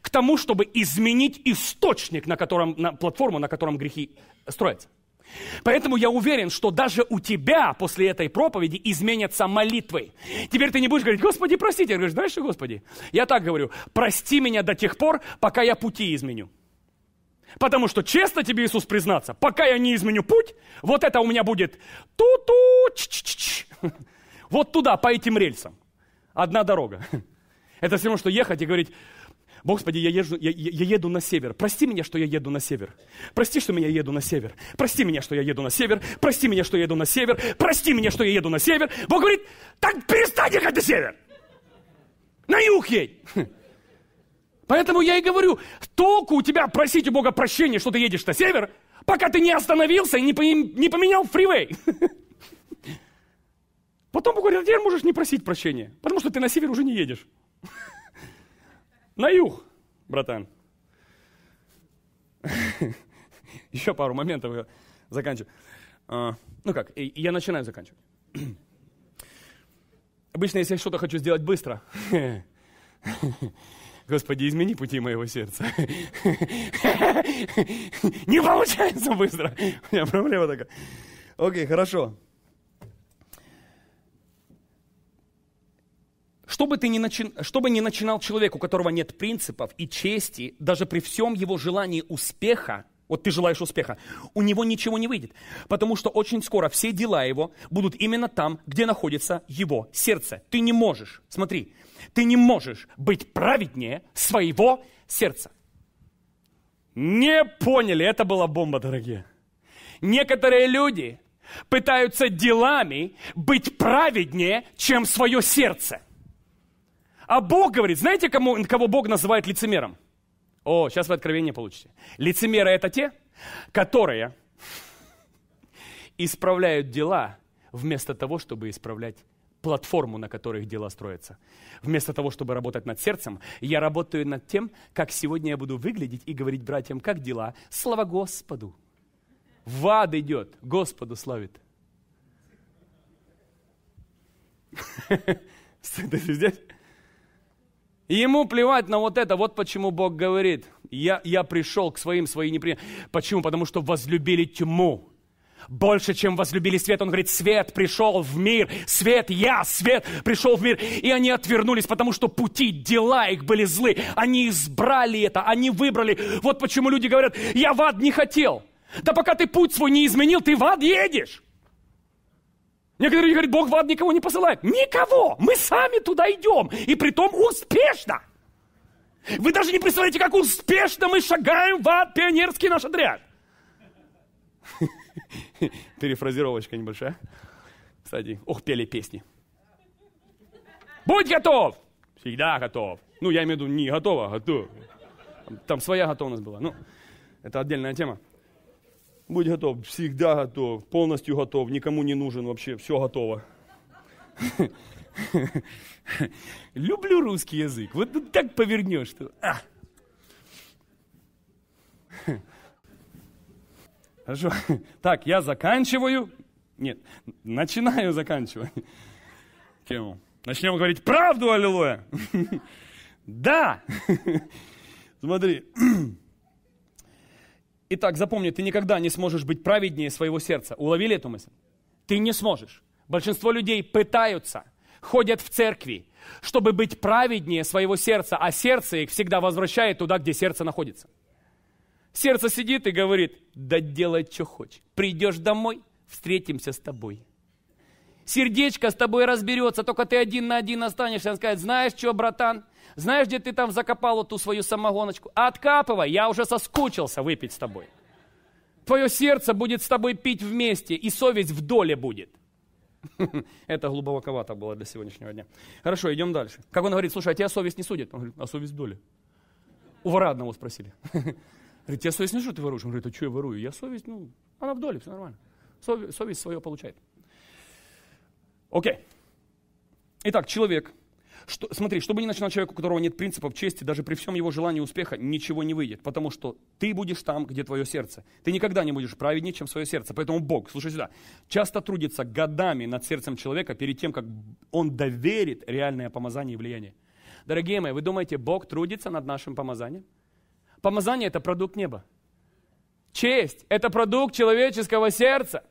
к тому, чтобы изменить источник, на котором, на платформу, на котором грехи строятся. Поэтому я уверен, что даже у тебя после этой проповеди изменятся молитвы. Теперь ты не будешь говорить, Господи, простите. Я говорю, знаешь что, Господи? Я так говорю, прости меня до тех пор, пока я пути изменю. Потому что честно тебе, Иисус, признаться, пока я не изменю путь, вот это у меня будет ту-ту, ч-ч-ч. Вот туда, по этим рельсам. Одна дорога. (laughs) Это все равно, что ехать и говорить, Господи, я, езжу, я, я еду на север. Прости меня, что я еду на север. Прости, что меня еду на север. Прости меня, что я еду на север. Прости меня, что я еду на север. Прости меня, что я еду на север. Бог говорит, так перестань ехать на север. На юг ей. Хм. Поэтому я и говорю, толку у тебя просить у Бога прощения, что ты едешь на север, пока ты не остановился и не, не поменял фривей. Потом Бог говорит, «А теперь можешь не просить прощения, потому что ты на север уже не едешь. На юг, братан. (laughs) Еще пару моментов я заканчиваю. А, ну как, я начинаю заканчивать. (clears throat) Обычно, если я что-то хочу сделать быстро, (laughs) Господи, измени пути моего сердца. (laughs) Не получается быстро. У меня проблема такая. Окей, хорошо. Что бы, ты ни начи... что бы ни начинал человек, у которого нет принципов и чести, даже при всем его желании успеха, вот ты желаешь успеха, у него ничего не выйдет, потому что очень скоро все дела его будут именно там, где находится его сердце. Ты не можешь, смотри, ты не можешь быть праведнее своего сердца. Не поняли, это была бомба, дорогие. Некоторые люди пытаются делами быть праведнее, чем свое сердце. А Бог говорит, знаете, кому, кого Бог называет лицемером? О, сейчас вы откровение получите. Лицемеры это те, которые исправляют дела вместо того, чтобы исправлять платформу, на которой их дела строятся. Вместо того, чтобы работать над сердцем, я работаю над тем, как сегодня я буду выглядеть и говорить братьям, как дела. Слава Господу! В ад идет, Господу славит. (laughs) Ты здесь? И ему плевать на вот это. Вот почему Бог говорит, я, я пришел к своим, свои не Почему? Потому что возлюбили тьму. Больше, чем возлюбили свет. Он говорит, свет пришел в мир. Свет, я, свет пришел в мир. И они отвернулись, потому что пути, дела их были злы. Они избрали это, они выбрали. Вот почему люди говорят, я в ад не хотел. Да пока ты путь свой не изменил, ты в ад едешь. Некоторые говорят, Бог в ад никого не посылает. Никого! Мы сами туда идем, и при том успешно! Вы даже не представляете, как успешно мы шагаем в ад, пионерский наш отряд. (laughs) Перефразировочка небольшая. Кстати, ох, пели песни. Будь готов! Всегда готов. Ну, я имею в виду не готова, готов. Там своя готовность была. Ну, это отдельная тема. Будь готов, всегда готов, полностью готов, никому не нужен вообще, все готово. (laughs) Люблю русский язык. Вот так повернешь, что... А. (laughs) Хорошо. Так, я заканчиваю. Нет, начинаю заканчивать тему. Начнем говорить правду, аллилуйя. (laughs) Да. Смотри. (clears throat) Итак, запомни, ты никогда не сможешь быть праведнее своего сердца. Уловили эту мысль? Ты не сможешь. Большинство людей пытаются, ходят в церкви, чтобы быть праведнее своего сердца, а сердце их всегда возвращает туда, где сердце находится. Сердце сидит и говорит, да делай, что хочешь. Придешь домой, встретимся с тобой. Сердечко с тобой разберется, только ты один на один останешься. Он скажет, знаешь что, братан, знаешь, где ты там закопал вот ту свою самогоночку? Откапывай, я уже соскучился выпить с тобой. Твое сердце будет с тобой пить вместе, и совесть в доле будет. (laughs) Это глубоковато было для сегодняшнего дня. Хорошо, идем дальше. Как он говорит, слушай, а тебя совесть не судит? Он говорит, а совесть в доле. У вора одного спросили. (laughs) Говорит, тебя совесть не судит, ты воруешь? Он говорит, а что я ворую? Я совесть, ну, она в доле, все нормально. Совесть, свое получает. Окей. Итак, человек что, смотри, чтобы не начинал человек, у которого нет принципов чести, даже при всем его желании успеха ничего не выйдет, потому что ты будешь там, где твое сердце. Ты никогда не будешь праведнее, чем свое сердце. Поэтому Бог, слушай сюда, часто трудится годами над сердцем человека перед тем, как он доверит реальное помазание и влияние. Дорогие мои, вы думаете, Бог трудится над нашим помазанием? Помазание – это продукт неба. Честь – это продукт человеческого сердца.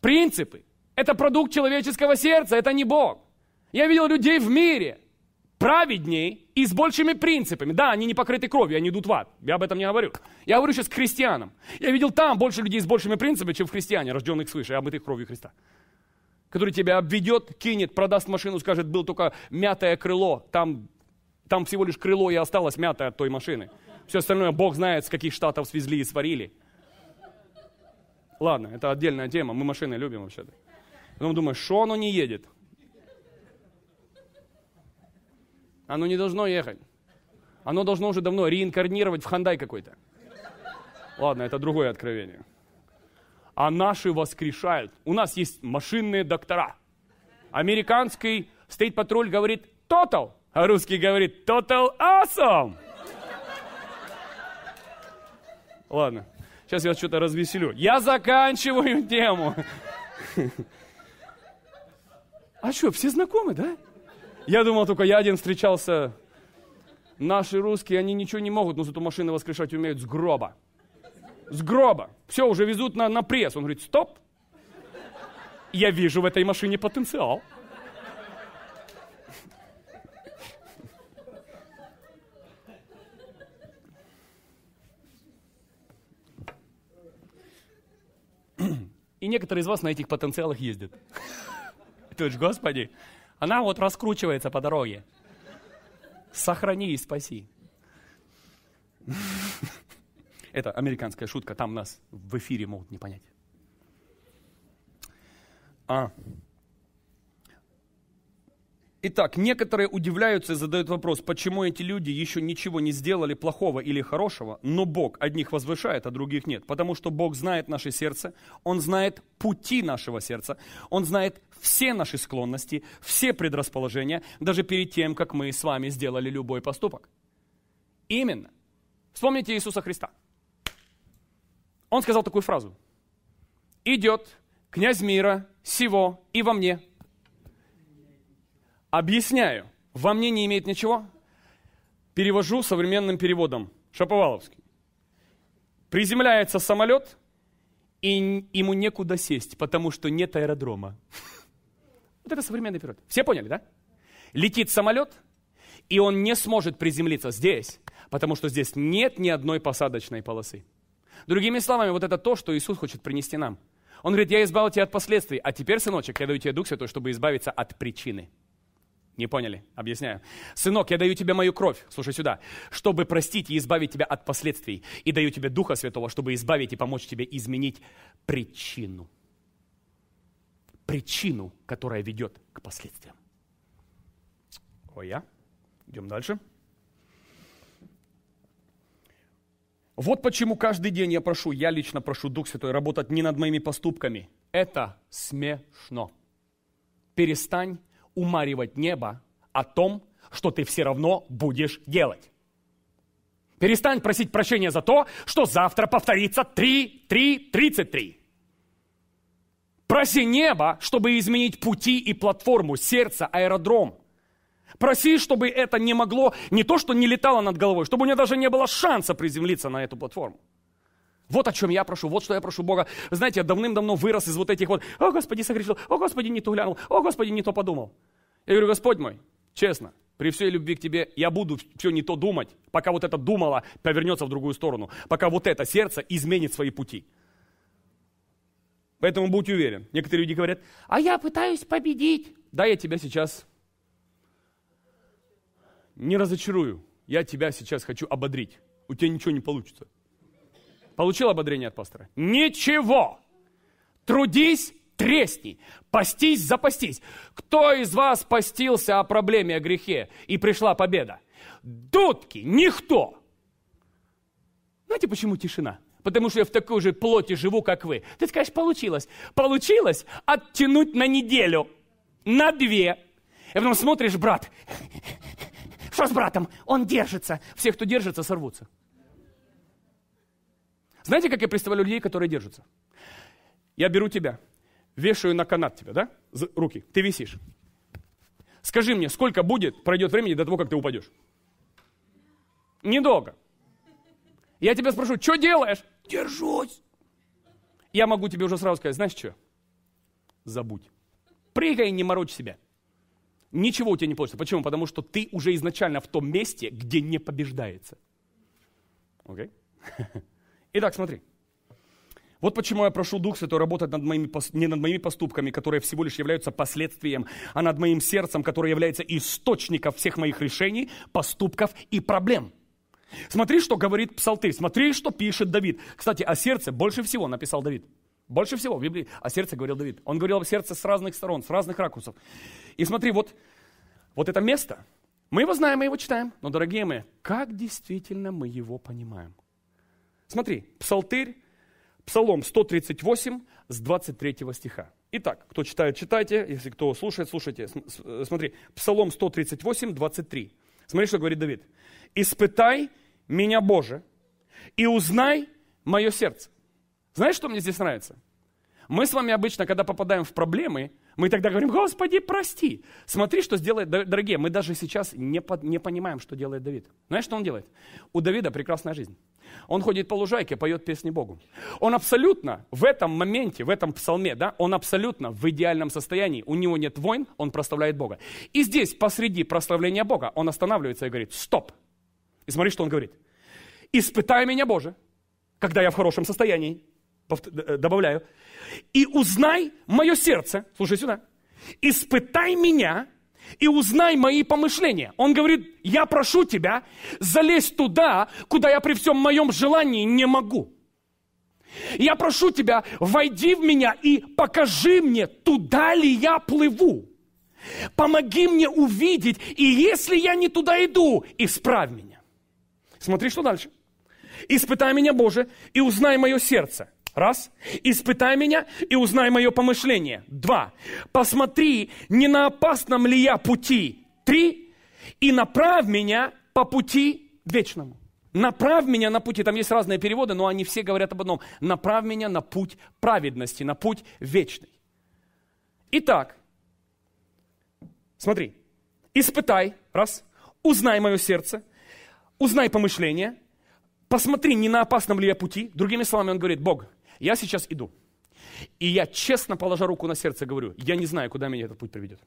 Принципы – это продукт человеческого сердца, это не Бог. Я видел людей в мире, праведней и с большими принципами. Да, они не покрыты кровью, они идут в ад. Я об этом не говорю. Я говорю сейчас к христианам. Я видел там больше людей с большими принципами, чем в христиане, рожденных свыше, обытых кровью Христа. Который тебя обведет, кинет, продаст машину, скажет, был только мятое крыло, там, там всего лишь крыло и осталось мятое от той машины. Все остальное Бог знает, с каких штатов свезли и сварили. Ладно, это отдельная тема, мы машины любим вообще-то. Потом думаешь, что оно не едет? Оно не должно ехать. Оно должно уже давно реинкарнировать в хандай какой-то. Ладно, это другое откровение. А наши воскрешают. У нас есть машинные доктора. Американский State патруль говорит «Total», а русский говорит «Total awesome». Ладно, сейчас я вас что-то развеселю. Я заканчиваю (laughs) тему. А что, все знакомы, да? Я думал, только я один встречался. Наши русские, они ничего не могут, но зато машины воскрешать умеют с гроба. С гроба. Все, уже везут на, на пресс. Он говорит, стоп. Я вижу в этой машине потенциал. И некоторые из вас на этих потенциалах ездят. Ты Господи, она вот раскручивается по дороге. Сохрани и спаси. (laughs) Это американская шутка, там нас в эфире могут не понять. А, Итак, некоторые удивляются и задают вопрос, почему эти люди еще ничего не сделали плохого или хорошего, но Бог одних возвышает, а других нет. Потому что Бог знает наше сердце, Он знает пути нашего сердца, Он знает все наши склонности, все предрасположения, даже перед тем, как мы с вами сделали любой поступок. Именно. Вспомните Иисуса Христа. Он сказал такую фразу. «Идет князь мира, сего и во мне, Объясняю. Во мне не имеет ничего. Перевожу современным переводом. Шаповаловский. Приземляется самолет, и ему некуда сесть, потому что нет аэродрома. (laughs) Вот это современный перевод. Все поняли, да? Летит самолет, и он не сможет приземлиться здесь, потому что здесь нет ни одной посадочной полосы. Другими словами, вот это то, что Иисус хочет принести нам. Он говорит, я избавил тебя от последствий, а теперь, сыночек, я даю тебе Дух Святой, чтобы избавиться от причины. Не поняли? Объясняю. Сынок, я даю тебе мою кровь, слушай сюда, чтобы простить и избавить тебя от последствий. И даю тебе Духа Святого, чтобы избавить и помочь тебе изменить причину. Причину, которая ведет к последствиям. Ой, я. Идем дальше. Вот почему каждый день я прошу, я лично прошу Дух Святой работать не над моими поступками. Это смешно. Перестань умаривать небо о том, что ты все равно будешь делать. Перестань просить прощения за то, что завтра повторится 3, 3, 33. Проси небо, чтобы изменить пути и платформу, сердце, аэродром. Проси, чтобы это не могло, не то, что не летало над головой, чтобы у нее даже не было шанса приземлиться на эту платформу. Вот о чем я прошу, вот что я прошу Бога. Вы знаете, я давным-давно вырос из вот этих вот, о, Господи, согрешил, о, Господи, не то глянул, о, Господи, не то подумал. Я говорю, Господь мой, честно, при всей любви к тебе я буду все не то думать, пока вот это думало повернется в другую сторону, пока вот это сердце изменит свои пути. Поэтому будь уверен. Некоторые люди говорят, а я пытаюсь победить. Да, я тебя сейчас не разочарую. Я тебя сейчас хочу ободрить. У тебя ничего не получится. Получил ободрение от пастора? Ничего! Трудись, тресни, постись, запастись. Кто из вас постился о проблеме, о грехе, и пришла победа? Дудки, никто! Знаете, почему тишина? Потому что я в такой же плоти живу, как вы. Ты скажешь, получилось. Получилось оттянуть на неделю, на две. И потом смотришь, брат, что с братом? Он держится. Все, кто держится, сорвутся. Знаете, как я представляю людей, которые держатся? Я беру тебя, вешаю на канат тебя, да? За руки. Ты висишь. Скажи мне, сколько будет, пройдет времени до того, как ты упадешь? Недолго. Я тебя спрошу, что делаешь? Держусь. Я могу тебе уже сразу сказать, знаешь что? Забудь. Прыгай и не морочь себя. Ничего у тебя не получится. Почему? Потому что ты уже изначально в том месте, где не побеждается. Окей? Okay? (laughs) Итак, смотри. Вот почему я прошу Дух Святой работать над моими, не над моими поступками, которые всего лишь являются последствием, а над моим сердцем, которое является источником всех моих решений, поступков и проблем. Смотри, что говорит псалтырь, смотри, что пишет Давид. Кстати, о сердце больше всего написал Давид. Больше всего в Библии о сердце говорил Давид. Он говорил о сердце с разных сторон, с разных ракурсов. И смотри, вот, вот это место, мы его знаем, мы его читаем, но, дорогие мои, как действительно мы его понимаем? Смотри, псалтырь, псалом 138 с 23 стиха. Итак, кто читает, читайте, если кто слушает, слушайте. Э, смотри, псалом 138, 23. Смотри, что говорит Давид. «Испытай меня, Боже, и узнай мое сердце». Знаешь, что мне здесь нравится? Мы с вами обычно, когда попадаем в проблемы, мы тогда говорим, Господи, прости. Смотри, что сделает, дорогие, мы даже сейчас не, под, не понимаем, что делает Давид. Знаешь, что он делает? У Давида прекрасная жизнь. Он ходит по лужайке, поет песни Богу. Он абсолютно в этом моменте, в этом псалме, да, он абсолютно в идеальном состоянии. У него нет войн, он прославляет Бога. И здесь, посреди прославления Бога, он останавливается и говорит, стоп. И смотри, что он говорит. «Испытай меня, Боже, когда я в хорошем состоянии», э, э, добавляю, «и узнай мое сердце». Слушай сюда. «Испытай меня и узнай мои помышления. Он говорит, я прошу тебя залезть туда, куда я при всем моем желании не могу. Я прошу тебя, войди в меня и покажи мне, туда ли я плыву. Помоги мне увидеть, и если я не туда иду, исправь меня. Смотри, что дальше. Испытай меня, Боже, и узнай мое сердце. Раз. Испытай меня и узнай мое помышление. Два. Посмотри, не на опасном ли я пути. Три. И направь меня по пути вечному. Направь меня на пути. Там есть разные переводы, но они все говорят об одном. Направь меня на путь праведности, на путь вечный. Итак, смотри. Испытай. Раз. Узнай мое сердце. Узнай помышление. Посмотри, не на опасном ли я пути. Другими словами, он говорит, Бог, я сейчас иду. И я честно, положа руку на сердце, говорю, я не знаю, куда меня этот путь приведет.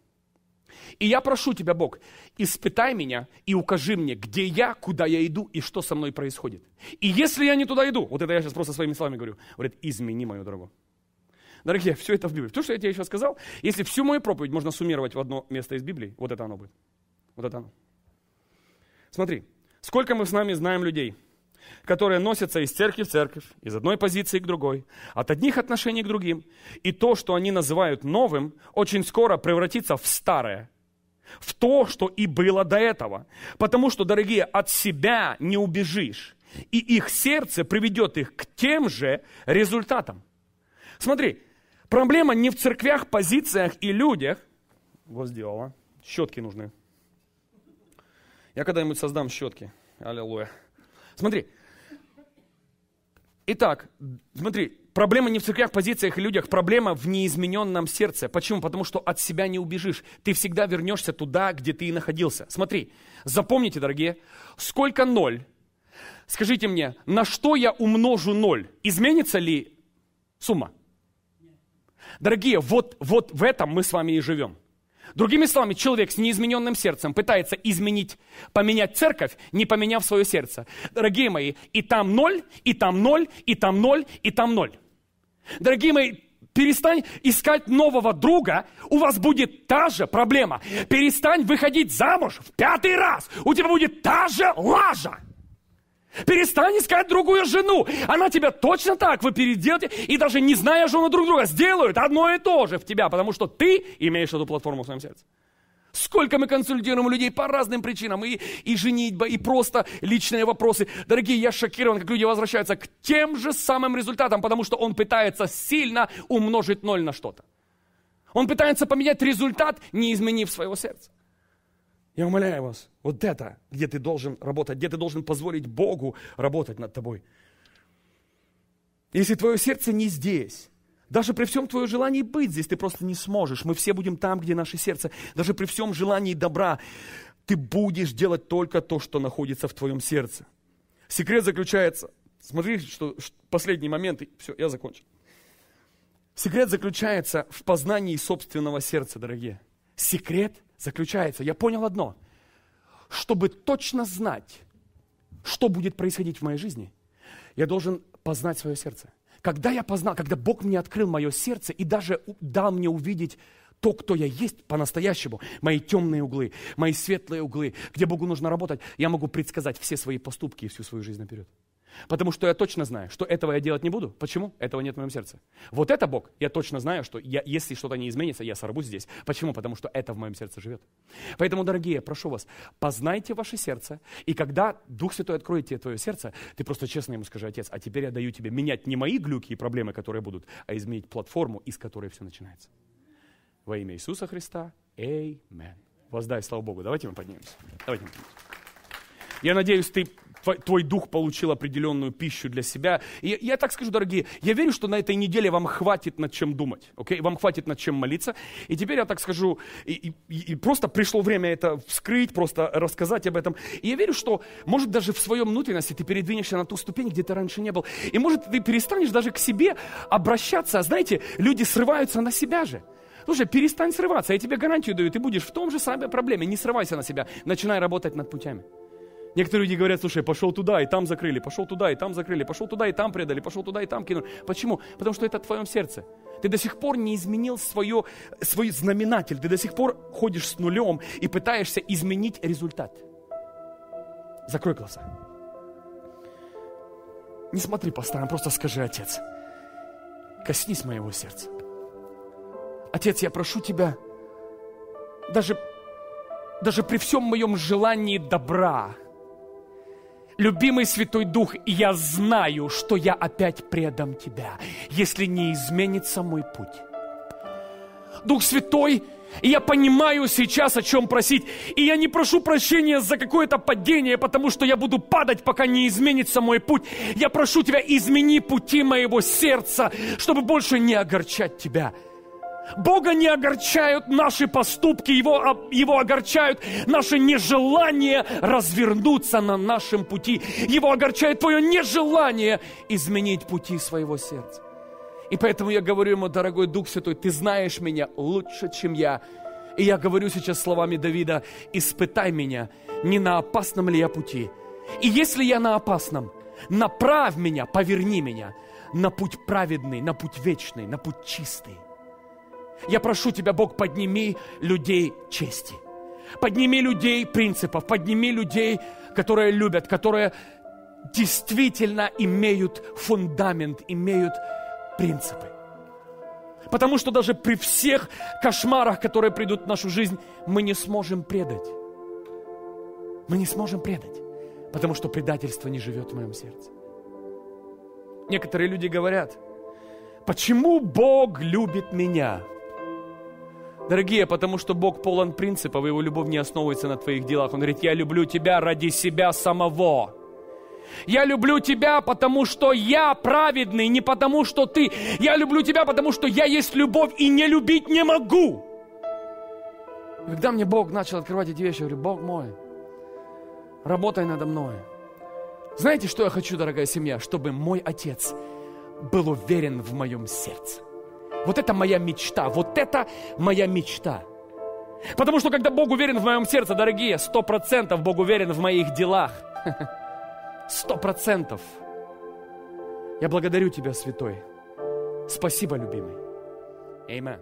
И я прошу тебя, Бог, испытай меня и укажи мне, где я, куда я иду и что со мной происходит. И если я не туда иду, вот это я сейчас просто своими словами говорю, говорит, измени мою дорогу. Дорогие, все это в Библии. То, что я тебе еще сказал, если всю мою проповедь можно суммировать в одно место из Библии, вот это оно будет. Вот это оно. Смотри, сколько мы с нами знаем людей – которые носятся из церкви в церковь, из одной позиции к другой, от одних отношений к другим. И то, что они называют новым, очень скоро превратится в старое, в то, что и было до этого. Потому что, дорогие, от себя не убежишь. И их сердце приведет их к тем же результатам. Смотри, проблема не в церквях, позициях и людях. Вот сделала. Щетки нужны. Я когда-нибудь создам щетки. Аллилуйя. Смотри, Итак, смотри, проблема не в церквях, позициях и людях, проблема в неизмененном сердце. Почему? Потому что от себя не убежишь. Ты всегда вернешься туда, где ты и находился. Смотри, запомните, дорогие, сколько ноль. Скажите мне, на что я умножу ноль? Изменится ли сумма? Дорогие, вот, вот в этом мы с вами и живем. Другими словами, человек с неизмененным сердцем пытается изменить, поменять церковь, не поменяв свое сердце. Дорогие мои, и там ноль, и там ноль, и там ноль, и там ноль. Дорогие мои, Перестань искать нового друга, у вас будет та же проблема. Перестань выходить замуж в пятый раз, у тебя будет та же лажа. Перестань искать другую жену. Она тебя точно так выпередет, и даже не зная жену друг друга, сделают одно и то же в тебя, потому что ты имеешь эту платформу в своем сердце. Сколько мы консультируем людей по разным причинам, и, и женитьба, и просто личные вопросы. Дорогие, я шокирован, как люди возвращаются к тем же самым результатам, потому что он пытается сильно умножить ноль на что-то. Он пытается поменять результат, не изменив своего сердца. Я умоляю вас, вот это, где ты должен работать, где ты должен позволить Богу работать над тобой. Если твое сердце не здесь, даже при всем твоем желании быть здесь, ты просто не сможешь. Мы все будем там, где наше сердце. Даже при всем желании добра, ты будешь делать только то, что находится в твоем сердце. Секрет заключается, смотри, что, что последний момент, и все, я закончил. Секрет заключается в познании собственного сердца, дорогие. Секрет заключается, я понял одно, чтобы точно знать, что будет происходить в моей жизни, я должен познать свое сердце. Когда я познал, когда Бог мне открыл мое сердце и даже дал мне увидеть то, кто я есть по-настоящему, мои темные углы, мои светлые углы, где Богу нужно работать, я могу предсказать все свои поступки и всю свою жизнь наперед. Потому что я точно знаю, что этого я делать не буду. Почему? Этого нет в моем сердце. Вот это Бог. Я точно знаю, что я, если что-то не изменится, я сорвусь здесь. Почему? Потому что это в моем сердце живет. Поэтому, дорогие, прошу вас, познайте ваше сердце. И когда Дух Святой откроет тебе твое сердце, ты просто честно ему скажи, Отец, а теперь я даю тебе менять не мои глюки и проблемы, которые будут, а изменить платформу, из которой все начинается. Во имя Иисуса Христа. Эймен. Воздай, слава Богу. Давайте мы поднимемся. Давайте мы поднимемся. Я надеюсь, ты твой дух получил определенную пищу для себя. И я так скажу, дорогие, я верю, что на этой неделе вам хватит над чем думать, окей? Okay? Вам хватит над чем молиться. И теперь я так скажу, и, и, и просто пришло время это вскрыть, просто рассказать об этом. И я верю, что, может, даже в своем внутренности ты передвинешься на ту ступень, где ты раньше не был. И, может, ты перестанешь даже к себе обращаться. А знаете, люди срываются на себя же. Слушай, перестань срываться, я тебе гарантию даю, ты будешь в том же самой проблеме. Не срывайся на себя, начинай работать над путями. Некоторые люди говорят, слушай, пошел туда, и там закрыли, пошел туда, и там закрыли, пошел туда, и там предали, пошел туда, и там кинули. Почему? Потому что это в твоем сердце. Ты до сих пор не изменил свое, свой знаменатель. Ты до сих пор ходишь с нулем и пытаешься изменить результат. Закрой глаза. Не смотри по сторонам, просто скажи, Отец, коснись моего сердца. Отец, я прошу Тебя, даже, даже при всем моем желании добра, любимый Святой Дух, я знаю, что я опять предам Тебя, если не изменится мой путь. Дух Святой, я понимаю сейчас, о чем просить. И я не прошу прощения за какое-то падение, потому что я буду падать, пока не изменится мой путь. Я прошу Тебя, измени пути моего сердца, чтобы больше не огорчать Тебя. Бога не огорчают наши поступки, его, его огорчают наше нежелание развернуться на нашем пути. Его огорчает твое нежелание изменить пути своего сердца. И поэтому я говорю ему, дорогой Дух Святой, ты знаешь меня лучше, чем я. И я говорю сейчас словами Давида, испытай меня, не на опасном ли я пути. И если я на опасном, направь меня, поверни меня на путь праведный, на путь вечный, на путь чистый. Я прошу тебя, Бог, подними людей чести. Подними людей принципов, подними людей, которые любят, которые действительно имеют фундамент, имеют принципы. Потому что даже при всех кошмарах, которые придут в нашу жизнь, мы не сможем предать. Мы не сможем предать, потому что предательство не живет в моем сердце. Некоторые люди говорят, почему Бог любит меня? Дорогие, потому что Бог полон принципов, Его любовь не основывается на твоих делах. Он говорит, я люблю тебя ради себя самого. Я люблю тебя, потому что я праведный, не потому что ты. Я люблю тебя, потому что я есть любовь и не любить не могу. И когда мне Бог начал открывать эти вещи, я говорю, Бог мой, работай надо мной. Знаете, что я хочу, дорогая семья? Чтобы мой отец был уверен в моем сердце. Вот это моя мечта, вот это моя мечта. Потому что когда Бог уверен в моем сердце, дорогие, сто процентов Бог уверен в моих делах. (laughs) Сто процентов. Я благодарю Тебя, Святой. Спасибо, любимый. Эймен.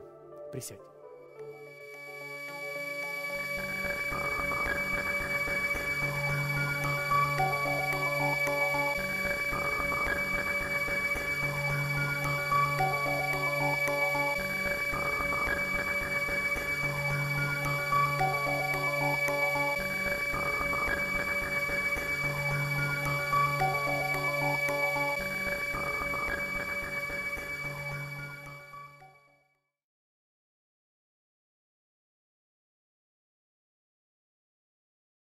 Присядь.